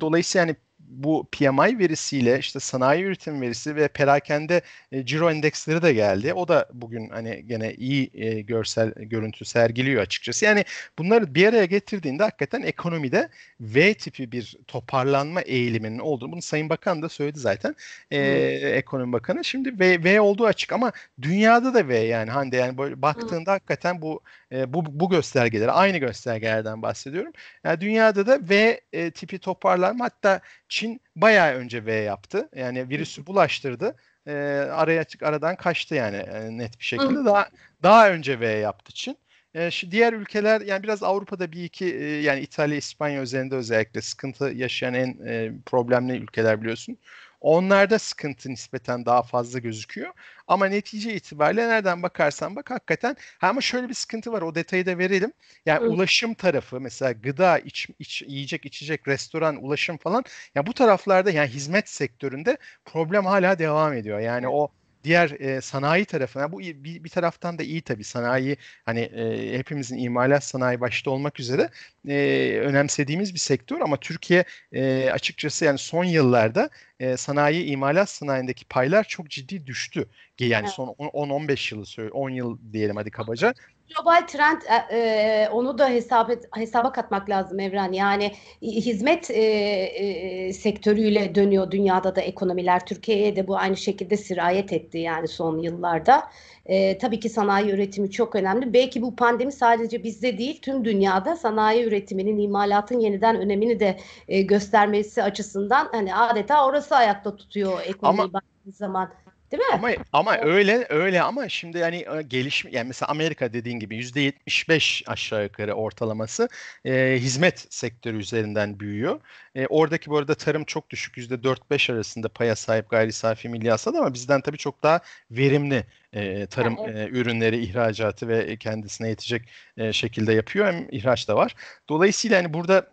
dolayısıyla yani bu PMI verisiyle işte sanayi üretim verisi ve perakende e, ciro endeksleri de geldi. O da bugün hani gene iyi e, görsel görüntü sergiliyor açıkçası. Yani bunları bir araya getirdiğinde hakikaten ekonomide V tipi bir toparlanma eğiliminin olduğunu bunu Sayın Bakan da söyledi zaten. E, hmm. Ekonomi Bakanı. Şimdi V, v olduğu açık ama dünyada da V yani Hande yani böyle baktığında hmm. hakikaten bu e, bu, bu göstergelere aynı göstergelerden bahsediyorum. Yani dünyada da V e, tipi toparlanma hatta Çin bayağı önce V yaptı. Yani virüsü bulaştırdı. E, araya aradan kaçtı yani e, net bir şekilde. Daha daha önce V yaptı Çin. E, şu diğer ülkeler yani biraz Avrupa'da bir iki e, yani İtalya, İspanya üzerinde özellikle sıkıntı yaşayan en e, problemli ülkeler biliyorsun. Onlarda sıkıntı nispeten daha fazla gözüküyor. Ama netice itibariyle nereden bakarsan bak hakikaten ama şöyle bir sıkıntı var o detayı da verelim. Yani evet. ulaşım tarafı mesela gıda, iç, iç, yiyecek, içecek, restoran, ulaşım falan ya yani bu taraflarda yani hizmet sektöründe problem hala devam ediyor. Yani o diğer e, sanayi tarafına bu bir, bir taraftan da iyi tabii sanayi hani e, hepimizin imalat sanayi başta olmak üzere e, önemsediğimiz bir sektör ama Türkiye e, açıkçası yani son yıllarda e, sanayi imalat sanayindeki paylar çok ciddi düştü. Yani evet. son 10-15 yılı 10 yıl diyelim hadi kabaca global trend e, e, onu da hesap et, hesaba katmak lazım Evren. Yani hizmet e, e, sektörüyle dönüyor dünyada da ekonomiler. Türkiye'ye de bu aynı şekilde sirayet etti yani son yıllarda. E, tabii ki sanayi üretimi çok önemli. Belki bu pandemi sadece bizde değil tüm dünyada sanayi üretiminin, imalatın yeniden önemini de e, göstermesi açısından hani adeta orası ayakta tutuyor ekonomiyi Ama... zaman. Değil mi? Ama ama evet. öyle öyle ama şimdi yani e, gelişme yani mesela Amerika dediğin gibi yüzde %75 aşağı yukarı ortalaması e, hizmet sektörü üzerinden büyüyor. E, oradaki bu arada tarım çok düşük yüzde %4-5 arasında paya sahip gayri safi milli hasat ama bizden tabii çok daha verimli e, tarım yani, evet. e, ürünleri ihracatı ve kendisine yetecek e, şekilde yapıyor hem ihraç da var. Dolayısıyla hani burada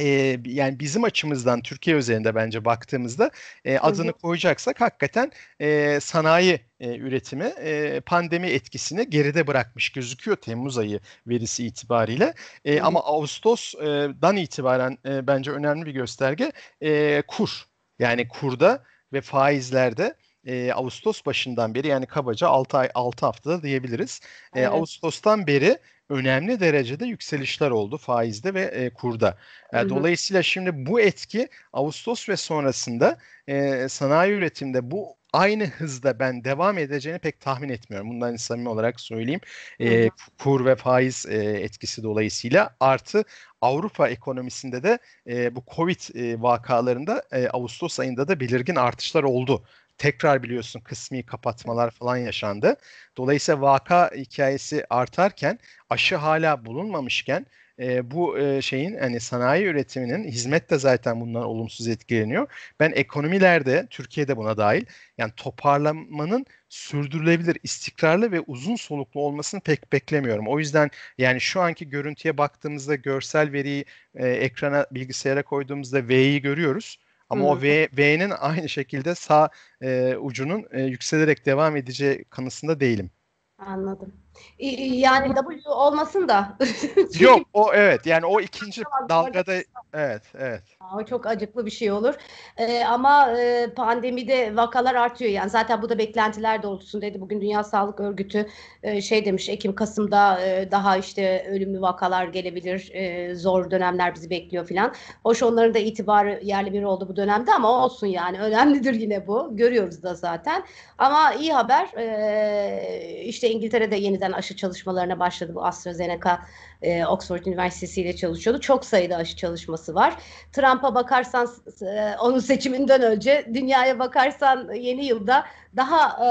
e, yani bizim açımızdan Türkiye üzerinde bence baktığımızda e, adını hı hı. koyacaksak hakikaten e, sanayi e, üretimi e, pandemi etkisini geride bırakmış gözüküyor Temmuz ayı verisi itibariyle. E, hı hı. Ama Ağustos'dan itibaren e, bence önemli bir gösterge e, kur. Yani kurda ve faizlerde e, Ağustos başından beri yani kabaca 6 ay 6 haftada diyebiliriz. Evet. E, Ağustos'tan beri önemli derecede yükselişler oldu faizde ve e, kurda. E, Dolayısıyla şimdi bu etki Ağustos ve sonrasında e, sanayi üretimde bu aynı hızda ben devam edeceğini pek tahmin etmiyorum. Bundan samimi olarak söyleyeyim. E, kur ve faiz e, etkisi dolayısıyla artı Avrupa ekonomisinde de e, bu Covid e, vakalarında e, Ağustos ayında da belirgin artışlar oldu tekrar biliyorsun kısmi kapatmalar falan yaşandı. Dolayısıyla vaka hikayesi artarken aşı hala bulunmamışken e, bu e, şeyin hani sanayi üretiminin hizmet de zaten bundan olumsuz etkileniyor. Ben ekonomilerde Türkiye'de buna dahil yani toparlanmanın sürdürülebilir, istikrarlı ve uzun soluklu olmasını pek beklemiyorum. O yüzden yani şu anki görüntüye baktığımızda görsel veriyi e, ekrana bilgisayara koyduğumuzda V'yi görüyoruz. Ama Hı-hı. o V, V'nin aynı şekilde sağ e, ucunun e, yükselerek devam edeceği kanısında değilim. Anladım. Yani W olmasın da. Yok o evet yani o ikinci dalgada evet evet. O çok acıklı bir şey olur. Ee, ama e, pandemide vakalar artıyor yani zaten bu da beklentiler dedi Bugün Dünya Sağlık Örgütü e, şey demiş Ekim Kasım'da e, daha işte ölümlü vakalar gelebilir. E, zor dönemler bizi bekliyor filan. Hoş onların da itibarı yerli bir oldu bu dönemde ama olsun yani önemlidir yine bu. Görüyoruz da zaten. Ama iyi haber e, işte İngiltere'de yeniden zaten aşı çalışmalarına başladı. Bu AstraZeneca e, Oxford Üniversitesi ile çalışıyordu. Çok sayıda aşı çalışması var. Trump'a bakarsan e, onun seçiminden önce, dünyaya bakarsan yeni yılda daha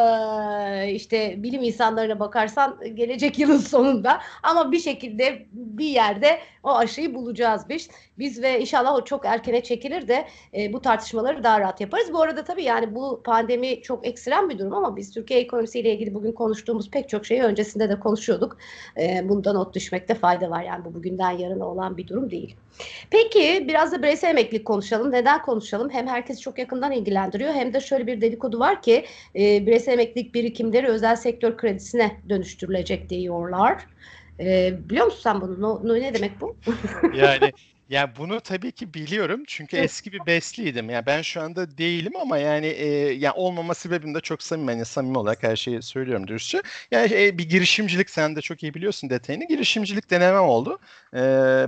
e, işte bilim insanlarına bakarsan gelecek yılın sonunda ama bir şekilde bir yerde o aşıyı bulacağız biz. Biz ve inşallah o çok erkene çekilir de e, bu tartışmaları daha rahat yaparız. Bu arada tabii yani bu pandemi çok ekstrem bir durum ama biz Türkiye ekonomisiyle ilgili bugün konuştuğumuz pek çok şeyi öncesinde de konuşuyorduk. E, bunda not düşmekte fayda var yani bu bugünden yarına olan bir durum değil. Peki biraz da bireysel emeklilik konuşalım. Neden konuşalım? Hem herkes çok yakından ilgilendiriyor hem de şöyle bir dedikodu var ki e, bireysel emeklilik birikimleri özel sektör kredisine dönüştürülecek diyorlar. E, biliyor musun sen bunu? No, ne demek bu? yani Ya bunu tabii ki biliyorum çünkü eski bir besliydim. Ya ben şu anda değilim ama yani e, ya olmama sebebim de çok samimi. Yani samimi olarak her şeyi söylüyorum dürüstçe. Yani e, bir girişimcilik sen de çok iyi biliyorsun detayını. Girişimcilik denemem oldu. E,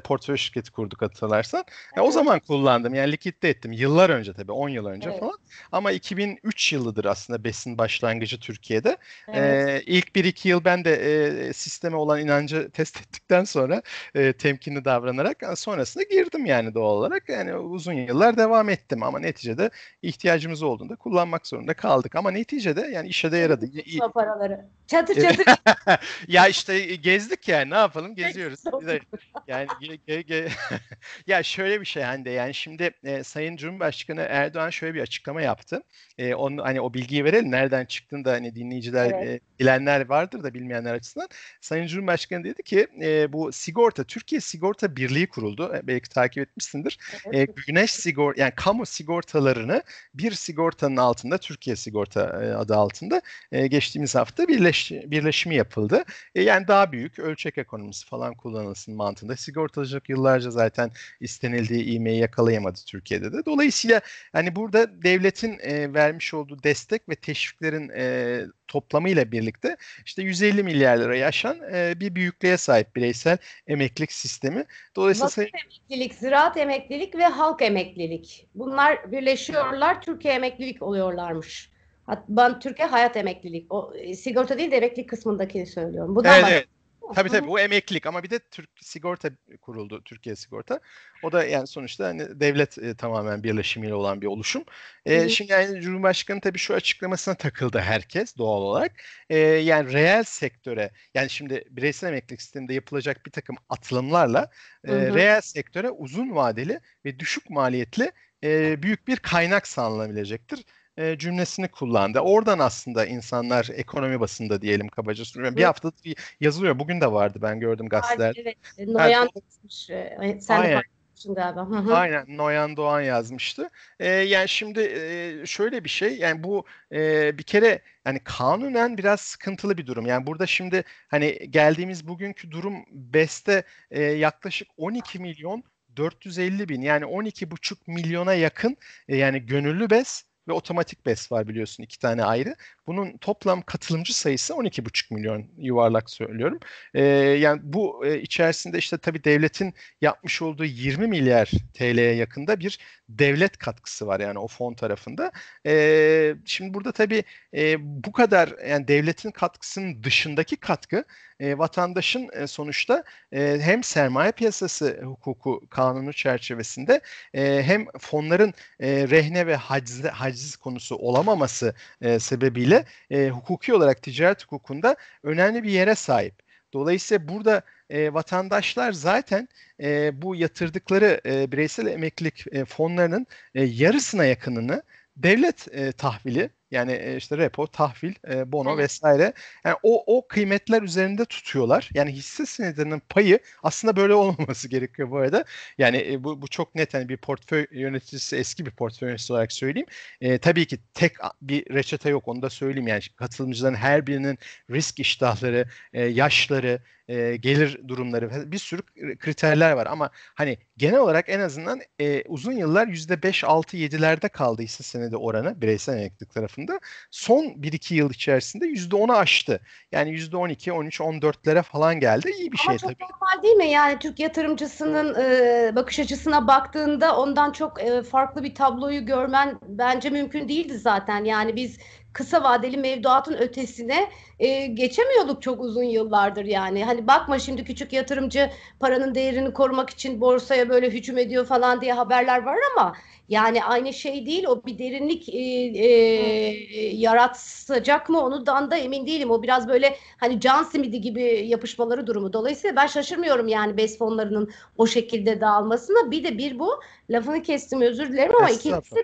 portföy şirketi kurduk hatırlarsan. Ya, o zaman kullandım. Yani likitte ettim. Yıllar önce tabii 10 yıl önce evet. falan. Ama 2003 yılıdır aslında besin başlangıcı Türkiye'de. Evet. E, ilk 1-2 yıl ben de e, sisteme olan inancı test ettikten sonra e, temkinli davranarak sonrasında girdim yani doğal olarak. Yani uzun yıllar devam ettim ama neticede ihtiyacımız olduğunda kullanmak zorunda kaldık. Ama neticede yani işe de yaradı. O paraları. Çatır çatır. ya işte e, gezdik yani ne yapalım geziyoruz. yani ge, ge, ya şöyle bir şey hani de yani şimdi e, Sayın Cumhurbaşkanı Erdoğan şöyle bir açıklama yaptı. E, onu hani o bilgiyi verelim nereden çıktığını da hani dinleyiciler evet. e, bilenler vardır da bilmeyenler açısından. Sayın Cumhurbaşkanı dedi ki e, bu sigorta Türkiye Sigorta Birliği kuruldu. E, belki takip etmişsindir. Evet. E, güneş sigor yani kamu sigortalarını bir sigortanın altında Türkiye Sigorta adı altında e, geçtiğimiz hafta birleş, birleşimi yapıldı. E, yani daha büyük ölçek ekonomisi falan kullanılsın mantığında. Sigortacılık yıllarca zaten istenildiği iğmeyi yakalayamadı Türkiye'de de. Dolayısıyla hani burada devletin e, vermiş olduğu destek ve teşviklerin e, toplamıyla birlikte işte 150 milyar liraya aşan e, bir büyüklüğe sahip bireysel emeklilik sistemi. Dolayısıyla Vakıf emeklilik, ziraat emeklilik ve halk emeklilik. Bunlar birleşiyorlar, Türkiye emeklilik oluyorlarmış. Ben Türkiye hayat emeklilik. O e, sigorta değil de emeklilik kısmındakini söylüyorum. Bu da evet, evet. Tabii tabii o emeklilik ama bir de Türk sigorta kuruldu Türkiye sigorta. O da yani sonuçta hani devlet e, tamamen birleşimiyle olan bir oluşum. E, evet. Şimdi yani Cumhurbaşkanı tabii şu açıklamasına takıldı herkes doğal olarak. E, yani reel sektöre yani şimdi bireysel emeklilik sisteminde yapılacak bir takım atılımlarla e, reel sektöre uzun vadeli ve düşük maliyetli e, büyük bir kaynak sağlanabilecektir. E, cümlesini kullandı. Oradan aslında insanlar ekonomi basında diyelim kabaca sürüyor. Bir hafta yazılıyor. Bugün de vardı ben gördüm gazetelerde. Evet. Noyan evet. Şey- hani sen Aynen. Doğan Aynen Noyan Doğan yazmıştı. Ee, yani şimdi e, şöyle bir şey yani bu e, bir kere yani kanunen biraz sıkıntılı bir durum. Yani burada şimdi hani geldiğimiz bugünkü durum BES'te yaklaşık 12 milyon 450 bin yani 12 buçuk milyona yakın yani gönüllü BES ve otomatik BES var biliyorsun iki tane ayrı. Bunun toplam katılımcı sayısı 12,5 milyon yuvarlak söylüyorum. E, yani bu e, içerisinde işte tabii devletin yapmış olduğu 20 milyar TL'ye yakında bir devlet katkısı var yani o fon tarafında. E, şimdi burada tabii e, bu kadar yani devletin katkısının dışındaki katkı e, vatandaşın e, sonuçta e, hem sermaye piyasası hukuku kanunu çerçevesinde e, hem fonların e, rehne ve hacizde, haciz taciz konusu olamaması e, sebebiyle e, hukuki olarak ticaret hukukunda önemli bir yere sahip. Dolayısıyla burada e, vatandaşlar zaten e, bu yatırdıkları e, bireysel emeklilik e, fonlarının e, yarısına yakınını devlet e, tahvili yani e, işte repo, tahvil, e, bono evet. vesaire. Yani o o kıymetler üzerinde tutuyorlar. Yani hisse senedinin payı aslında böyle olmaması gerekiyor bu arada. Yani e, bu, bu çok net hani bir portföy yöneticisi, eski bir portföy yöneticisi olarak söyleyeyim. E, tabii ki tek bir reçete yok onu da söyleyeyim. Yani katılımcıların her birinin risk iştahları, e, yaşları, e, gelir durumları bir sürü kriterler var ama hani genel olarak en azından e, uzun yıllar yüzde beş altı yedilerde kaldıysa senede oranı bireysel emeklilik tarafında. Son 1-2 yıl içerisinde yüzde %10'u aştı. Yani yüzde on on iki üç on dörtlere falan geldi. iyi bir ama şey çok tabii. normal değil mi? Yani Türk yatırımcısının e, bakış açısına baktığında ondan çok e, farklı bir tabloyu görmen bence mümkün değildi zaten. Yani biz kısa vadeli mevduatın ötesine e, geçemiyorduk çok uzun yıllardır yani. Hani bakma şimdi küçük yatırımcı paranın değerini korumak için borsaya böyle hücum ediyor falan diye haberler var ama yani aynı şey değil o bir derinlik e, e, yaratacak mı ondan da emin değilim. O biraz böyle hani can simidi gibi yapışmaları durumu. Dolayısıyla ben şaşırmıyorum yani BES fonlarının o şekilde dağılmasına. Bir de bir bu lafını kestim özür dilerim ama ikincisi de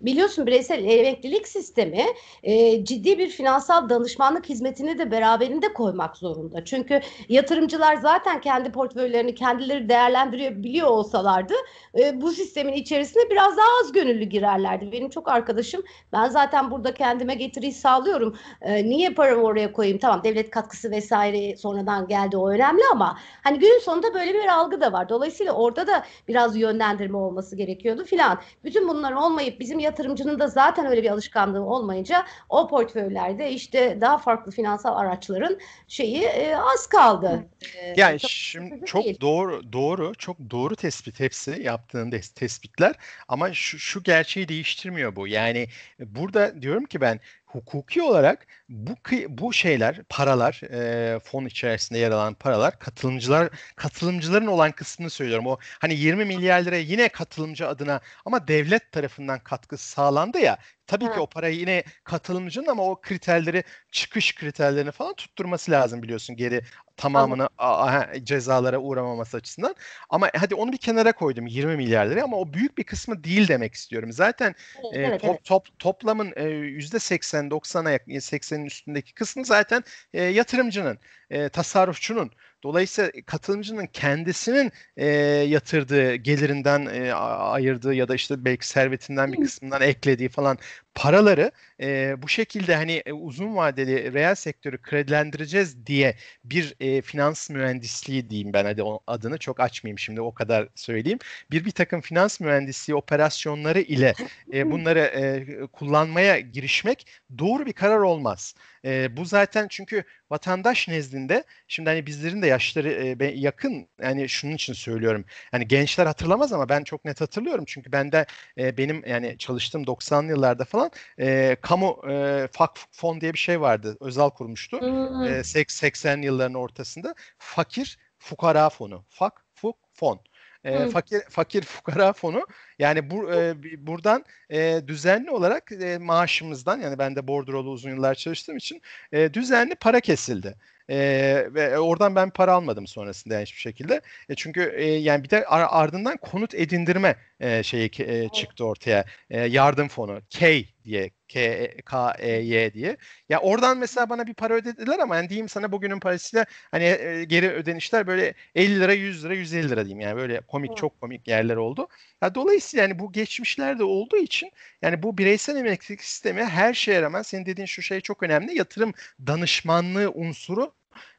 biliyorsun bireysel emeklilik sistemi e, ciddi bir finansal danışmanlık hizmeti hizmetini de beraberinde koymak zorunda. Çünkü yatırımcılar zaten kendi portföylerini kendileri değerlendirebiliyor olsalardı e, bu sistemin içerisine biraz daha az gönüllü girerlerdi. Benim çok arkadaşım ben zaten burada kendime getiriyi sağlıyorum. E, niye paramı oraya koyayım? Tamam devlet katkısı vesaire sonradan geldi o önemli ama hani günün sonunda böyle bir algı da var. Dolayısıyla orada da biraz yönlendirme olması gerekiyordu filan. Bütün bunlar olmayıp bizim yatırımcının da zaten öyle bir alışkanlığı olmayınca o portföylerde işte daha farklı finansal araçların şeyi e, az kaldı. E, yani çok, şimdi çok doğru doğru çok doğru tespit hepsi yaptığın tespitler ama şu, şu gerçeği değiştirmiyor bu. Yani burada diyorum ki ben hukuki olarak bu bu şeyler paralar e, fon içerisinde yer alan paralar katılımcılar katılımcıların olan kısmını söylüyorum. O hani 20 milyar lira yine katılımcı adına ama devlet tarafından katkı sağlandı ya Tabii evet. ki o parayı yine katılımcının ama o kriterleri çıkış kriterlerini falan tutturması lazım biliyorsun geri tamamını aha, cezalara uğramaması açısından. Ama e, hadi onu bir kenara koydum 20 milyar lira ama o büyük bir kısmı değil demek istiyorum. Zaten evet, e, top, evet. top toplamın e, %80 90'a 80'in üstündeki kısmı zaten e, yatırımcının, e, tasarrufçunun Dolayısıyla e, katılımcının kendisinin e, yatırdığı gelirinden e, ayırdığı ya da işte belki servetinden bir kısmından eklediği falan paraları e, bu şekilde hani e, uzun vadeli reel sektörü kredilendireceğiz diye bir e, finans mühendisliği diyeyim ben hadi adını çok açmayayım şimdi o kadar söyleyeyim. Bir bir takım finans mühendisliği operasyonları ile e, bunları e, kullanmaya girişmek doğru bir karar olmaz. E, bu zaten çünkü vatandaş nezdinde şimdi hani bizlerin de yaşları e, yakın yani şunun için söylüyorum. Yani gençler hatırlamaz ama ben çok net hatırlıyorum. Çünkü bende e, benim yani çalıştığım 90'lı yıllarda falan e, kamu e, fak fon diye bir şey vardı. özel kurmuştu. Hmm. E, 80 yılların ortasında fakir fukara fonu. Fak fuk fon e, fakir fakir fukara fonu yani bu e, buradan e, düzenli olarak e, maaşımızdan yani ben de bordrolu uzun yıllar çalıştığım için e, düzenli para kesildi. E, ve oradan ben para almadım sonrasında yani hiçbir şekilde. E, çünkü e, yani bir de ar- ardından konut edindirme e, şeyi e, çıktı ortaya. E, yardım fonu K diye K e, K E Y diye. Ya oradan mesela bana bir para ödediler ama yani diyeyim sana bugünün parasıyla hani e, geri ödenişler böyle 50 lira 100 lira 150 lira diyeyim yani böyle komik çok komik yerler oldu. Ya dolayısıyla yani bu geçmişlerde olduğu için yani bu bireysel emeklilik sistemi her şeye rağmen senin dediğin şu şey çok önemli. Yatırım danışmanlığı unsuru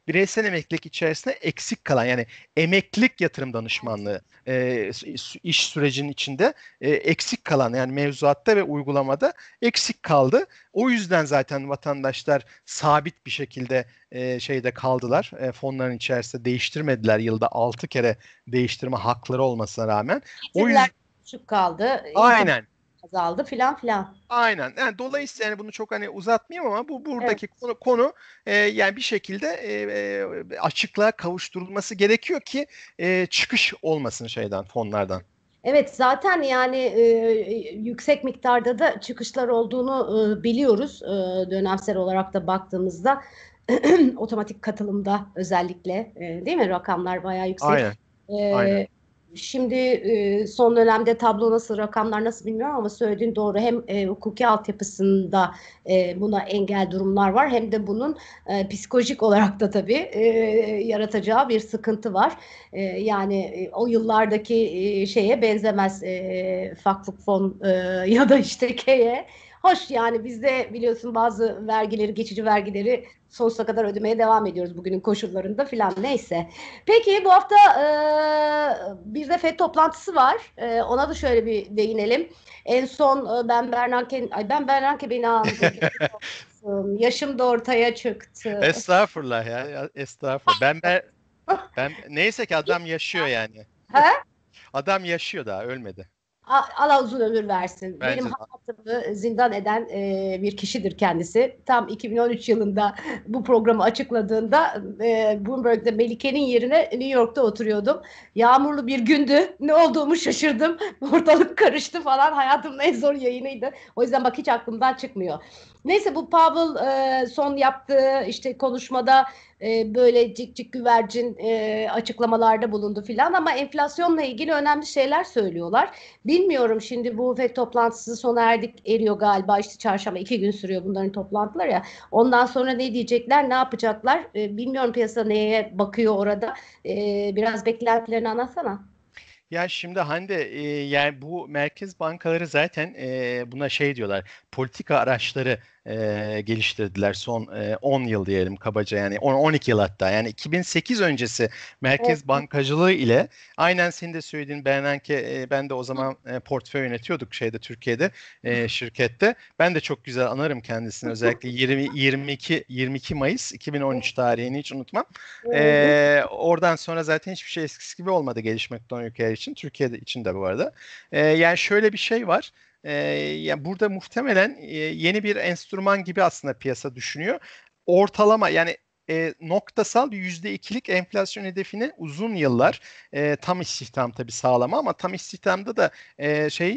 bireysel emeklilik içerisinde eksik kalan yani emeklilik yatırım danışmanlığı e, iş sürecinin içinde e, eksik kalan yani mevzuatta ve uygulamada eksik kaldı. O yüzden zaten vatandaşlar sabit bir şekilde e, şeyde kaldılar. E, fonların içerisinde değiştirmediler yılda 6 kere değiştirme hakları olmasına rağmen. O yüzden düşük kaldı. Aynen azaldı filan filan. Aynen. Yani dolayısıyla yani bunu çok hani uzatmayayım ama bu buradaki evet. konu konu e, yani bir şekilde e, e, açıklığa kavuşturulması gerekiyor ki e, çıkış olmasın şeyden fonlardan. Evet zaten yani e, yüksek miktarda da çıkışlar olduğunu e, biliyoruz e, dönemsel olarak da baktığımızda otomatik katılımda özellikle e, değil mi rakamlar bayağı yüksek. Aynen. E, Aynen. Şimdi e, son dönemde tablo nasıl, rakamlar nasıl bilmiyorum ama söylediğin doğru. Hem e, hukuki altyapısında e, buna engel durumlar var hem de bunun e, psikolojik olarak da tabii yaratacağı bir sıkıntı var. yani o yıllardaki şeye benzemez e, Fakfuk Fon ya da işte K'ye hoş yani biz de biliyorsun bazı vergileri, geçici vergileri sonsuza kadar ödemeye devam ediyoruz bugünün koşullarında filan neyse. Peki bu hafta e, bir de FED toplantısı var. E, ona da şöyle bir değinelim. En son e, ben Bernanke, ay ben Bernanke beni Yaşım da ortaya çıktı. Estağfurullah ya. Estağfurullah. Ben ben, ben neyse ki adam yaşıyor yani. He? Adam yaşıyor daha ölmedi. Allah uzun ömür versin. Bence Benim hayatımı zindan eden e, bir kişidir kendisi. Tam 2013 yılında bu programı açıkladığında e, Bloomberg'de Melike'nin yerine New York'ta oturuyordum. Yağmurlu bir gündü. Ne olduğumu şaşırdım. Ortalık karıştı falan. Hayatımın en zor yayınıydı. O yüzden bak hiç aklımdan çıkmıyor. Neyse bu Pavel e, son yaptığı işte konuşmada e, böyle cik cik güvercin e, açıklamalarda bulundu filan ama enflasyonla ilgili önemli şeyler söylüyorlar. Bilmiyorum şimdi bu FED toplantısı sona erdik eriyor galiba işte çarşamba iki gün sürüyor bunların toplantıları ya. Ondan sonra ne diyecekler ne yapacaklar e, bilmiyorum piyasa neye bakıyor orada e, biraz beklentilerini anlatsana. Ya şimdi Hande e, yani bu merkez bankaları zaten e, buna şey diyorlar politika araçları e, geliştirdiler son e, 10 yıl diyelim kabaca yani 10 12 yıl hatta yani 2008 öncesi merkez evet. bankacılığı ile aynen senin de söylediğin Bernanke e, ben de o zaman e, portföy yönetiyorduk şeyde Türkiye'de e, şirkette. Ben de çok güzel anarım kendisini özellikle 20 22 22 Mayıs 2013 tarihini hiç unutmam. E, oradan sonra zaten hiçbir şey eskisi gibi olmadı gelişmekte olan ülkeler için. Türkiye'de için de bu arada. E, yani şöyle bir şey var. E, yani burada muhtemelen e, yeni bir enstrüman gibi aslında piyasa düşünüyor. Ortalama yani e, noktasal %2'lik enflasyon hedefine uzun yıllar e, tam istihdam tabi sağlama ama tam istihdamda da e, şey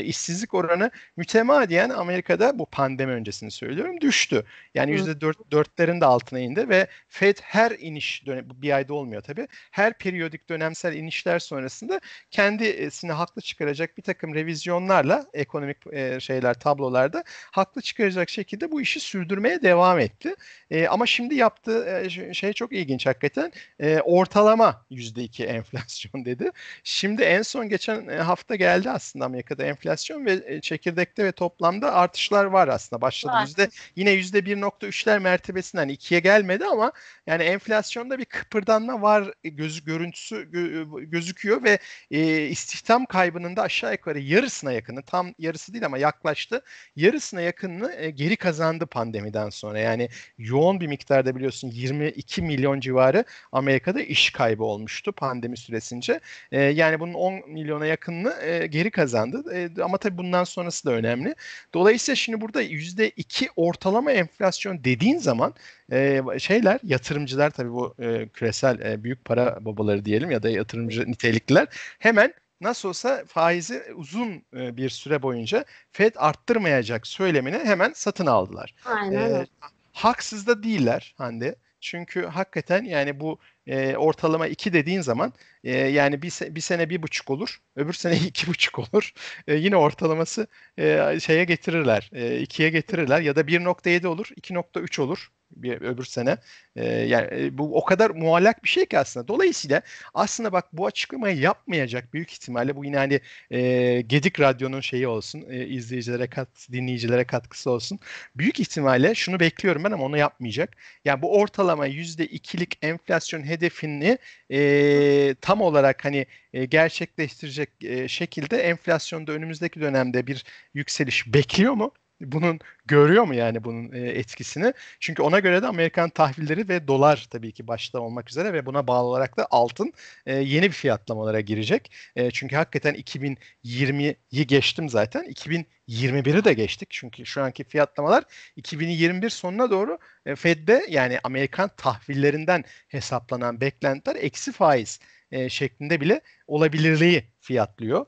e, işsizlik oranı mütemadiyen Amerika'da bu pandemi öncesini söylüyorum düştü. Yani %4'lerin de altına indi ve Fed her iniş dönem bir ayda olmuyor tabi. Her periyodik dönemsel inişler sonrasında kendisini e, haklı çıkaracak bir takım revizyonlarla ekonomik e, şeyler tablolarda haklı çıkaracak şekilde bu işi sürdürmeye devam etti. E, ama şimdi yaptığı yaptığı şey çok ilginç hakikaten. E, ortalama iki enflasyon dedi. Şimdi en son geçen hafta geldi aslında Amerika'da enflasyon ve çekirdekte ve toplamda artışlar var aslında. Başladı yine yüzde bir nokta üçler mertebesinden ikiye gelmedi ama yani enflasyonda bir kıpırdanma var gözü görüntüsü gözüküyor ve e, istihdam kaybının da aşağı yukarı yarısına yakını tam yarısı değil ama yaklaştı. Yarısına yakınını e, geri kazandı pandemiden sonra. Yani yoğun bir miktarda biliyorsunuz biliyorsun 22 milyon civarı Amerika'da iş kaybı olmuştu pandemi süresince. E, yani bunun 10 milyona yakınını e, geri kazandı. E, ama tabii bundan sonrası da önemli. Dolayısıyla şimdi burada %2 ortalama enflasyon dediğin zaman e, şeyler yatırımcılar tabii bu e, küresel e, büyük para babaları diyelim ya da yatırımcı nitelikliler hemen nasıl olsa faizi uzun e, bir süre boyunca Fed arttırmayacak söylemini hemen satın aldılar. Aynen. Ee, Haksız da değiller Hande. Çünkü hakikaten yani bu e, ortalama 2 dediğin zaman e, yani bir, se- bir sene bir buçuk olur. Öbür sene iki buçuk olur. E, yine ortalaması e, şeye getirirler. E, ikiye getirirler ya da 1.7 olur 2.3 olur bir öbür sene. Ee, e, yani bu o kadar muallak bir şey ki aslında. Dolayısıyla aslında bak bu açıklamayı yapmayacak büyük ihtimalle bu yine hani e, Gedik Radyo'nun şeyi olsun, e, izleyicilere kat dinleyicilere katkısı olsun. Büyük ihtimalle şunu bekliyorum ben ama onu yapmayacak. Yani bu ortalama %2'lik enflasyon hedefini e, tam olarak hani e, gerçekleştirecek e, şekilde enflasyonda önümüzdeki dönemde bir yükseliş bekliyor mu? bunun görüyor mu yani bunun e, etkisini? Çünkü ona göre de Amerikan tahvilleri ve dolar tabii ki başta olmak üzere ve buna bağlı olarak da altın e, yeni bir fiyatlamalara girecek. E, çünkü hakikaten 2020'yi geçtim zaten. 2021'i de geçtik. Çünkü şu anki fiyatlamalar 2021 sonuna doğru Fed'de yani Amerikan tahvillerinden hesaplanan beklentiler eksi faiz şeklinde bile olabilirliği fiyatlıyor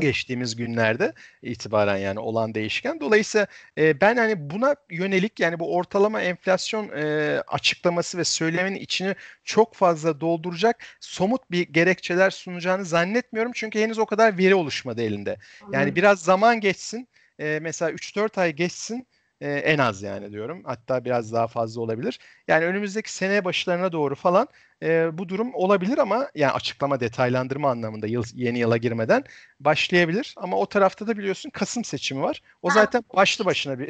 geçtiğimiz günlerde itibaren yani olan değişken. Dolayısıyla e, ben hani buna yönelik yani bu ortalama enflasyon e, açıklaması ve söylemin içini çok fazla dolduracak somut bir gerekçeler sunacağını zannetmiyorum. Çünkü henüz o kadar veri oluşmadı elinde. Yani biraz zaman geçsin. E, mesela 3-4 ay geçsin e, en az yani diyorum. Hatta biraz daha fazla olabilir. Yani önümüzdeki sene başlarına doğru falan e, bu durum olabilir ama yani açıklama detaylandırma anlamında yıl, yeni yıla girmeden başlayabilir. Ama o tarafta da biliyorsun Kasım seçimi var. O ha. zaten başlı başına bir...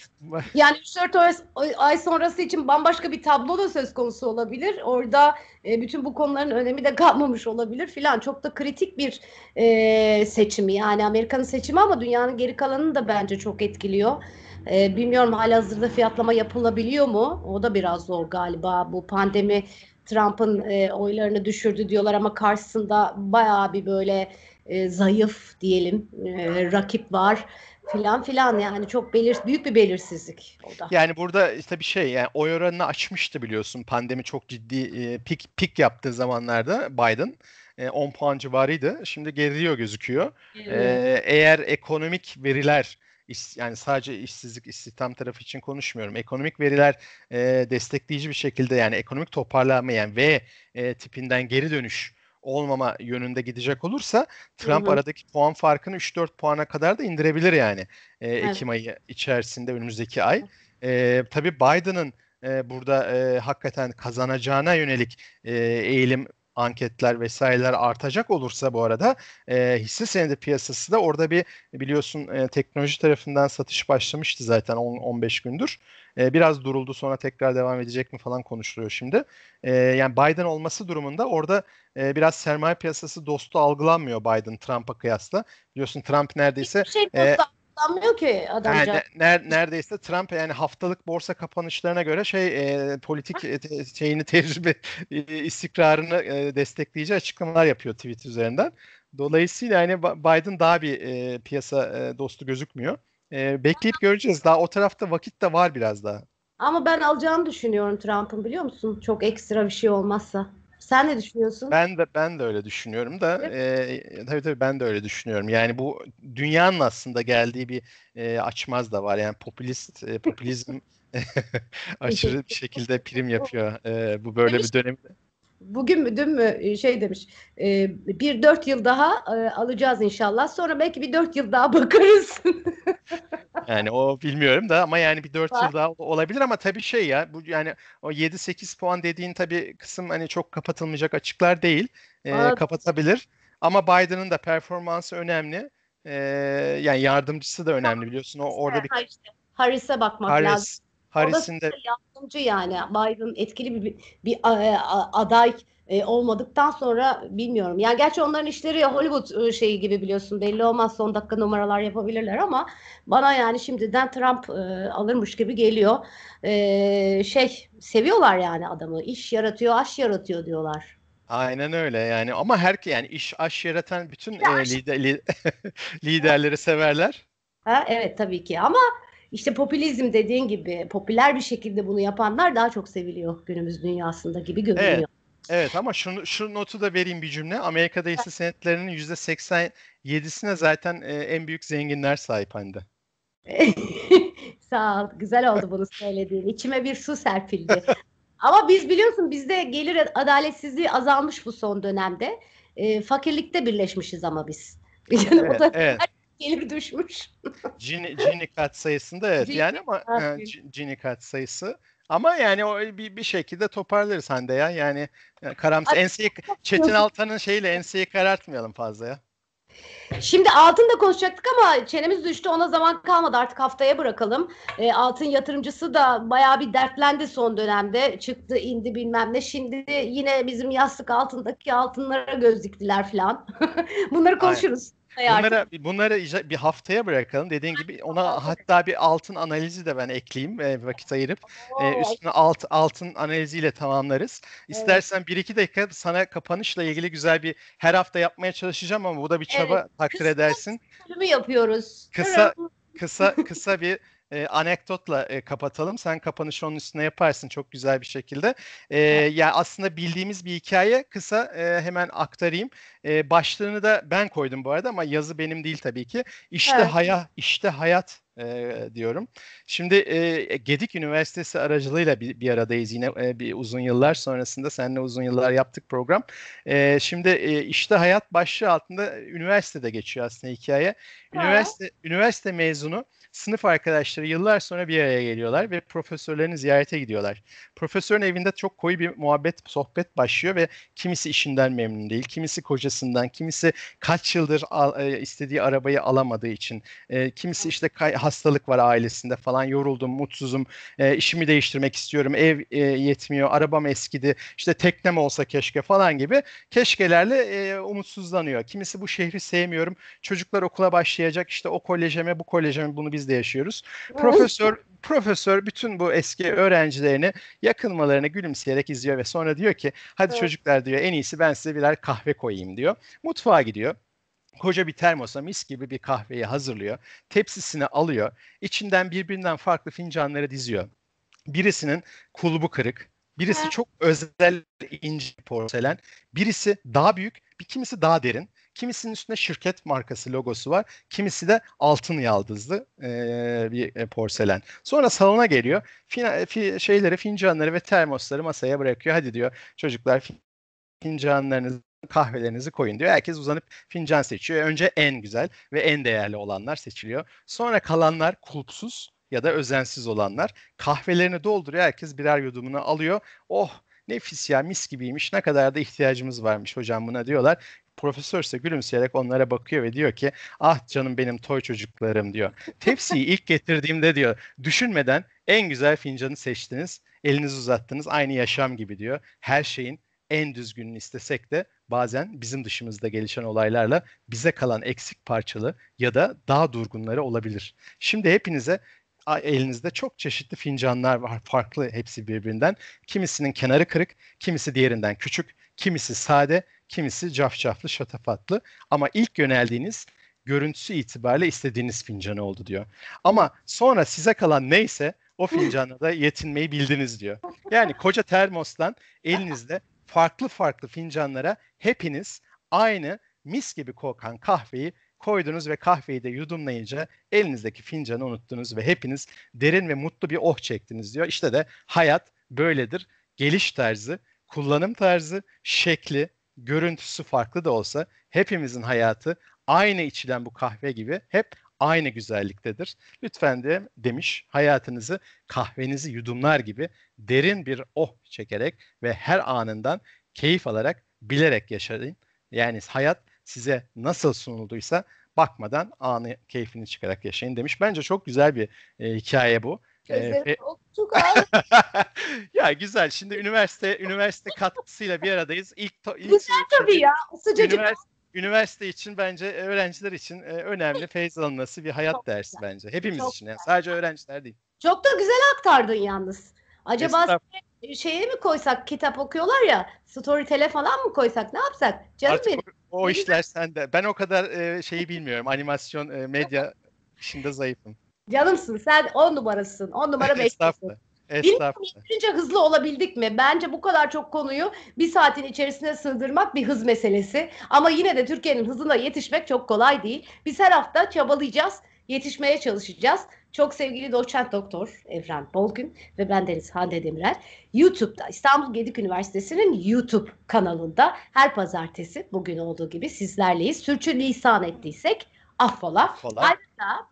yani 3-4 ay sonrası için bambaşka bir tablo da söz konusu olabilir. Orada e, bütün bu konuların önemi de kalmamış olabilir filan. Çok da kritik bir e, seçimi yani Amerika'nın seçimi ama dünyanın geri kalanını da bence çok etkiliyor. E, bilmiyorum hazırda fiyatlama yapılabiliyor mu? O da biraz zor galiba. Bu pandemi Trump'ın e, oylarını düşürdü diyorlar ama karşısında bayağı bir böyle e, zayıf diyelim e, rakip var filan filan yani çok belir büyük bir belirsizlik o da. Yani burada işte bir şey yani oy oranını açmıştı biliyorsun pandemi çok ciddi e, pik pik yaptığı zamanlarda Biden e, 10 puan civarıydı. Şimdi geriliyor gözüküyor. Evet. E, eğer ekonomik veriler iş, yani sadece işsizlik, istihdam tarafı için konuşmuyorum. Ekonomik veriler e, destekleyici bir şekilde yani ekonomik toparlanma yani V e, tipinden geri dönüş olmama yönünde gidecek olursa Trump evet. aradaki puan farkını 3-4 puana kadar da indirebilir yani e, Ekim evet. ayı içerisinde önümüzdeki ay. E, tabii Biden'ın e, burada e, hakikaten kazanacağına yönelik e, eğilim anketler vesaireler artacak olursa bu arada e, hisse senedi piyasası da orada bir biliyorsun e, teknoloji tarafından satış başlamıştı zaten 10-15 gündür. E, biraz duruldu sonra tekrar devam edecek mi falan konuşuluyor şimdi. E, yani Biden olması durumunda orada e, biraz sermaye piyasası dostu algılanmıyor Biden Trump'a kıyasla. Biliyorsun Trump neredeyse... Hiçbir şey e, odaklanmıyor ki adamca. Yani, ner, neredeyse Trump yani haftalık borsa kapanışlarına göre şey e, politik e, şeyini tecrübe e, istikrarını e, destekleyici açıklamalar yapıyor Twitter üzerinden. Dolayısıyla yani Biden daha bir e, piyasa e, dostu gözükmüyor. E, bekleyip göreceğiz. Daha o tarafta vakit de var biraz daha. Ama ben alacağını düşünüyorum Trump'ın biliyor musun? Çok ekstra bir şey olmazsa. Sen ne düşünüyorsun? Ben de ben de öyle düşünüyorum da e, tabii tabii ben de öyle düşünüyorum. Yani bu dünyanın aslında geldiği bir e, açmaz da var. Yani popülist e, popülizm aşırı bir şekilde prim yapıyor. E, bu böyle bir dönemde bugün mü dün mü e, şey demiş e, bir dört yıl daha e, alacağız inşallah sonra belki bir dört yıl daha bakarız. yani o bilmiyorum da ama yani bir dört yıl daha olabilir ama tabii şey ya bu yani o 7-8 puan dediğin tabii kısım hani çok kapatılmayacak açıklar değil e, kapatabilir ama Biden'ın da performansı önemli e, yani yardımcısı da önemli biliyorsun o orada bir Harris'e bakmak Harris, lazım Harris'in yardımcı yani Biden etkili bir, bir e, aday e, olmadıktan sonra bilmiyorum. Yani gerçi onların işleri Hollywood e, şeyi gibi biliyorsun belli olmaz son dakika numaralar yapabilirler ama bana yani şimdiden Trump alırmış gibi geliyor. Şey seviyorlar yani adamı iş yaratıyor aş yaratıyor diyorlar. Aynen öyle yani ama her yani iş aş yaratan bütün e, lider, li, liderleri severler. Ha evet tabii ki ama işte popülizm dediğin gibi popüler bir şekilde bunu yapanlar daha çok seviliyor günümüz dünyasında gibi görünüyor. Evet. Evet ama şunu, şu notu da vereyim bir cümle. Amerika'da ise senetlerinin %87'sine zaten e, en büyük zenginler sahip halde. Sağ ol. Güzel oldu bunu söylediğin. İçime bir su serpildi. ama biz biliyorsun bizde gelir adaletsizliği azalmış bu son dönemde. E, fakirlikte birleşmişiz ama biz. Yani evet, o da evet gelir düşmüş. Cini, cini kat sayısında evet cini, yani ama e, cini kat sayısı ama yani o bir, bir şekilde toparlarız Hande ya. Yani e, karamsı enseyi Çetin Altan'ın şeyiyle enseyi karartmayalım fazla ya. Şimdi altın da konuşacaktık ama çenemiz düştü ona zaman kalmadı artık haftaya bırakalım. E, altın yatırımcısı da baya bir dertlendi son dönemde çıktı indi bilmem ne. Şimdi yine bizim yastık altındaki altınlara göz diktiler falan. Bunları konuşuruz. Aynen bunlara, Bunları bir haftaya bırakalım. Dediğin gibi ona hatta bir altın analizi de ben ekleyeyim e, vakit ayırıp. E, üstüne alt, altın analiziyle tamamlarız. İstersen bir iki dakika sana kapanışla ilgili güzel bir her hafta yapmaya çalışacağım ama bu da bir çaba evet. takdir kısa edersin. Kısa yapıyoruz. Kısa kısa kısa bir e, anekdotla e, kapatalım. Sen kapanışı onun üstüne yaparsın çok güzel bir şekilde. E, ya yani aslında bildiğimiz bir hikaye kısa e, hemen aktarayım. E, başlığını da ben koydum bu arada ama yazı benim değil tabii ki. İşte evet. hayat, işte hayat e, diyorum. Şimdi e, Gedik Üniversitesi aracılığıyla bir, bir aradayız yine e, bir uzun yıllar sonrasında seninle uzun yıllar yaptık program. E, şimdi e, işte hayat başlığı altında üniversitede geçiyor aslında hikaye. Üniversite ha. üniversite mezunu sınıf arkadaşları yıllar sonra bir araya geliyorlar ve profesörlerini ziyarete gidiyorlar. Profesörün evinde çok koyu bir muhabbet, sohbet başlıyor ve kimisi işinden memnun değil, kimisi kocasından, kimisi kaç yıldır al, e, istediği arabayı alamadığı için, e, kimisi işte kay, hastalık var ailesinde falan yoruldum, mutsuzum, e, işimi değiştirmek istiyorum, ev e, yetmiyor, arabam eskidi, işte teknem olsa keşke falan gibi keşkelerle e, umutsuzlanıyor. Kimisi bu şehri sevmiyorum, çocuklar okula başlayacak, işte o kolejeme bu kolejeme bunu biz de yaşıyoruz. Profesör profesör bütün bu eski öğrencilerini yakınmalarını gülümseyerek izliyor ve sonra diyor ki hadi evet. çocuklar diyor en iyisi ben size birer kahve koyayım diyor. Mutfağa gidiyor koca bir termosa mis gibi bir kahveyi hazırlıyor. Tepsisini alıyor. İçinden birbirinden farklı fincanları diziyor. Birisinin kulbu kırık, birisi çok özel ince porselen, birisi daha büyük, bir kimisi daha derin. Kimisinin üstünde şirket markası logosu var. Kimisi de altın yaldızlı e, bir porselen. Sonra salona geliyor. Fina, e, fi, şeyleri, fincanları ve termosları masaya bırakıyor. Hadi diyor çocuklar fincanlarınızı kahvelerinizi koyun diyor. Herkes uzanıp fincan seçiyor. Önce en güzel ve en değerli olanlar seçiliyor. Sonra kalanlar kulpsuz ya da özensiz olanlar kahvelerini dolduruyor. Herkes birer yudumunu alıyor. Oh nefis ya mis gibiymiş ne kadar da ihtiyacımız varmış hocam buna diyorlar. Profesör ise gülümseyerek onlara bakıyor ve diyor ki ah canım benim toy çocuklarım diyor. Tepsiyi ilk getirdiğimde diyor düşünmeden en güzel fincanı seçtiniz elinizi uzattınız aynı yaşam gibi diyor. Her şeyin en düzgünün istesek de bazen bizim dışımızda gelişen olaylarla bize kalan eksik parçalı ya da daha durgunları olabilir. Şimdi hepinize elinizde çok çeşitli fincanlar var. Farklı hepsi birbirinden. Kimisinin kenarı kırık, kimisi diğerinden küçük, kimisi sade, kimisi cafcaflı, şatafatlı. Ama ilk yöneldiğiniz görüntüsü itibariyle istediğiniz fincanı oldu diyor. Ama sonra size kalan neyse o fincanla da yetinmeyi bildiniz diyor. Yani koca termostan elinizde farklı farklı fincanlara hepiniz aynı mis gibi kokan kahveyi koydunuz ve kahveyi de yudumlayınca elinizdeki fincanı unuttunuz ve hepiniz derin ve mutlu bir oh çektiniz diyor. İşte de hayat böyledir. Geliş tarzı, kullanım tarzı, şekli, görüntüsü farklı da olsa hepimizin hayatı aynı içilen bu kahve gibi hep aynı güzelliktedir. Lütfen de demiş hayatınızı kahvenizi yudumlar gibi derin bir oh çekerek ve her anından keyif alarak bilerek yaşayın. Yani hayat size nasıl sunulduysa bakmadan anı keyfini çıkarak yaşayın demiş. Bence çok güzel bir e, hikaye bu. E, Gözlerim çok ağır. ya güzel. Şimdi üniversite üniversite katkısıyla bir aradayız. İlk, to, ilk güzel tabii şey ya. Sıcacık. Üniversite, üniversite için bence e, öğrenciler için e, önemli feyz alınması bir hayat çok dersi güzel. bence. Hepimiz çok için yani. Sadece öğrenciler değil. Çok da güzel aktardın yalnız. Acaba şeye mi koysak kitap okuyorlar ya storytele falan mı koysak ne yapsak? Canım Artık benim. O, o işler sende. Ben o kadar e, şeyi bilmiyorum. Animasyon, e, medya işinde zayıfım. Canımsın sen on numarasın. On numara beşlisin. Birinci hızlı olabildik mi? Bence bu kadar çok konuyu bir saatin içerisine sığdırmak bir hız meselesi. Ama yine de Türkiye'nin hızına yetişmek çok kolay değil. Biz her hafta çabalayacağız, yetişmeye çalışacağız. Çok sevgili doçent doktor Evren Bolgun ve ben Deniz Hande Demirel. YouTube'da İstanbul Gedik Üniversitesi'nin YouTube kanalında her pazartesi bugün olduğu gibi sizlerleyiz. Sürçü lisan ettiysek affola. Affola. Ayrıca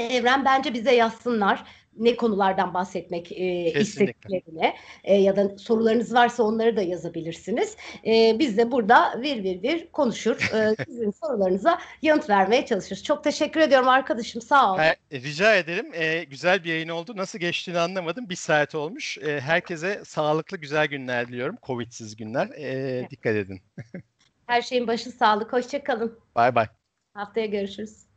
Evren bence bize yazsınlar ne konulardan bahsetmek e, istediklerini e, ya da sorularınız varsa onları da yazabilirsiniz. E, biz de burada bir bir bir konuşur. E, sizin sorularınıza yanıt vermeye çalışırız. Çok teşekkür ediyorum arkadaşım. Sağ olun. Ha, e, rica ederim. E, güzel bir yayın oldu. Nasıl geçtiğini anlamadım. Bir saat olmuş. E, herkese sağlıklı güzel günler diliyorum. Covid'siz günler. E, Dikkat edin. Her şeyin başı sağlık. Hoşçakalın. Bay bay. Haftaya görüşürüz.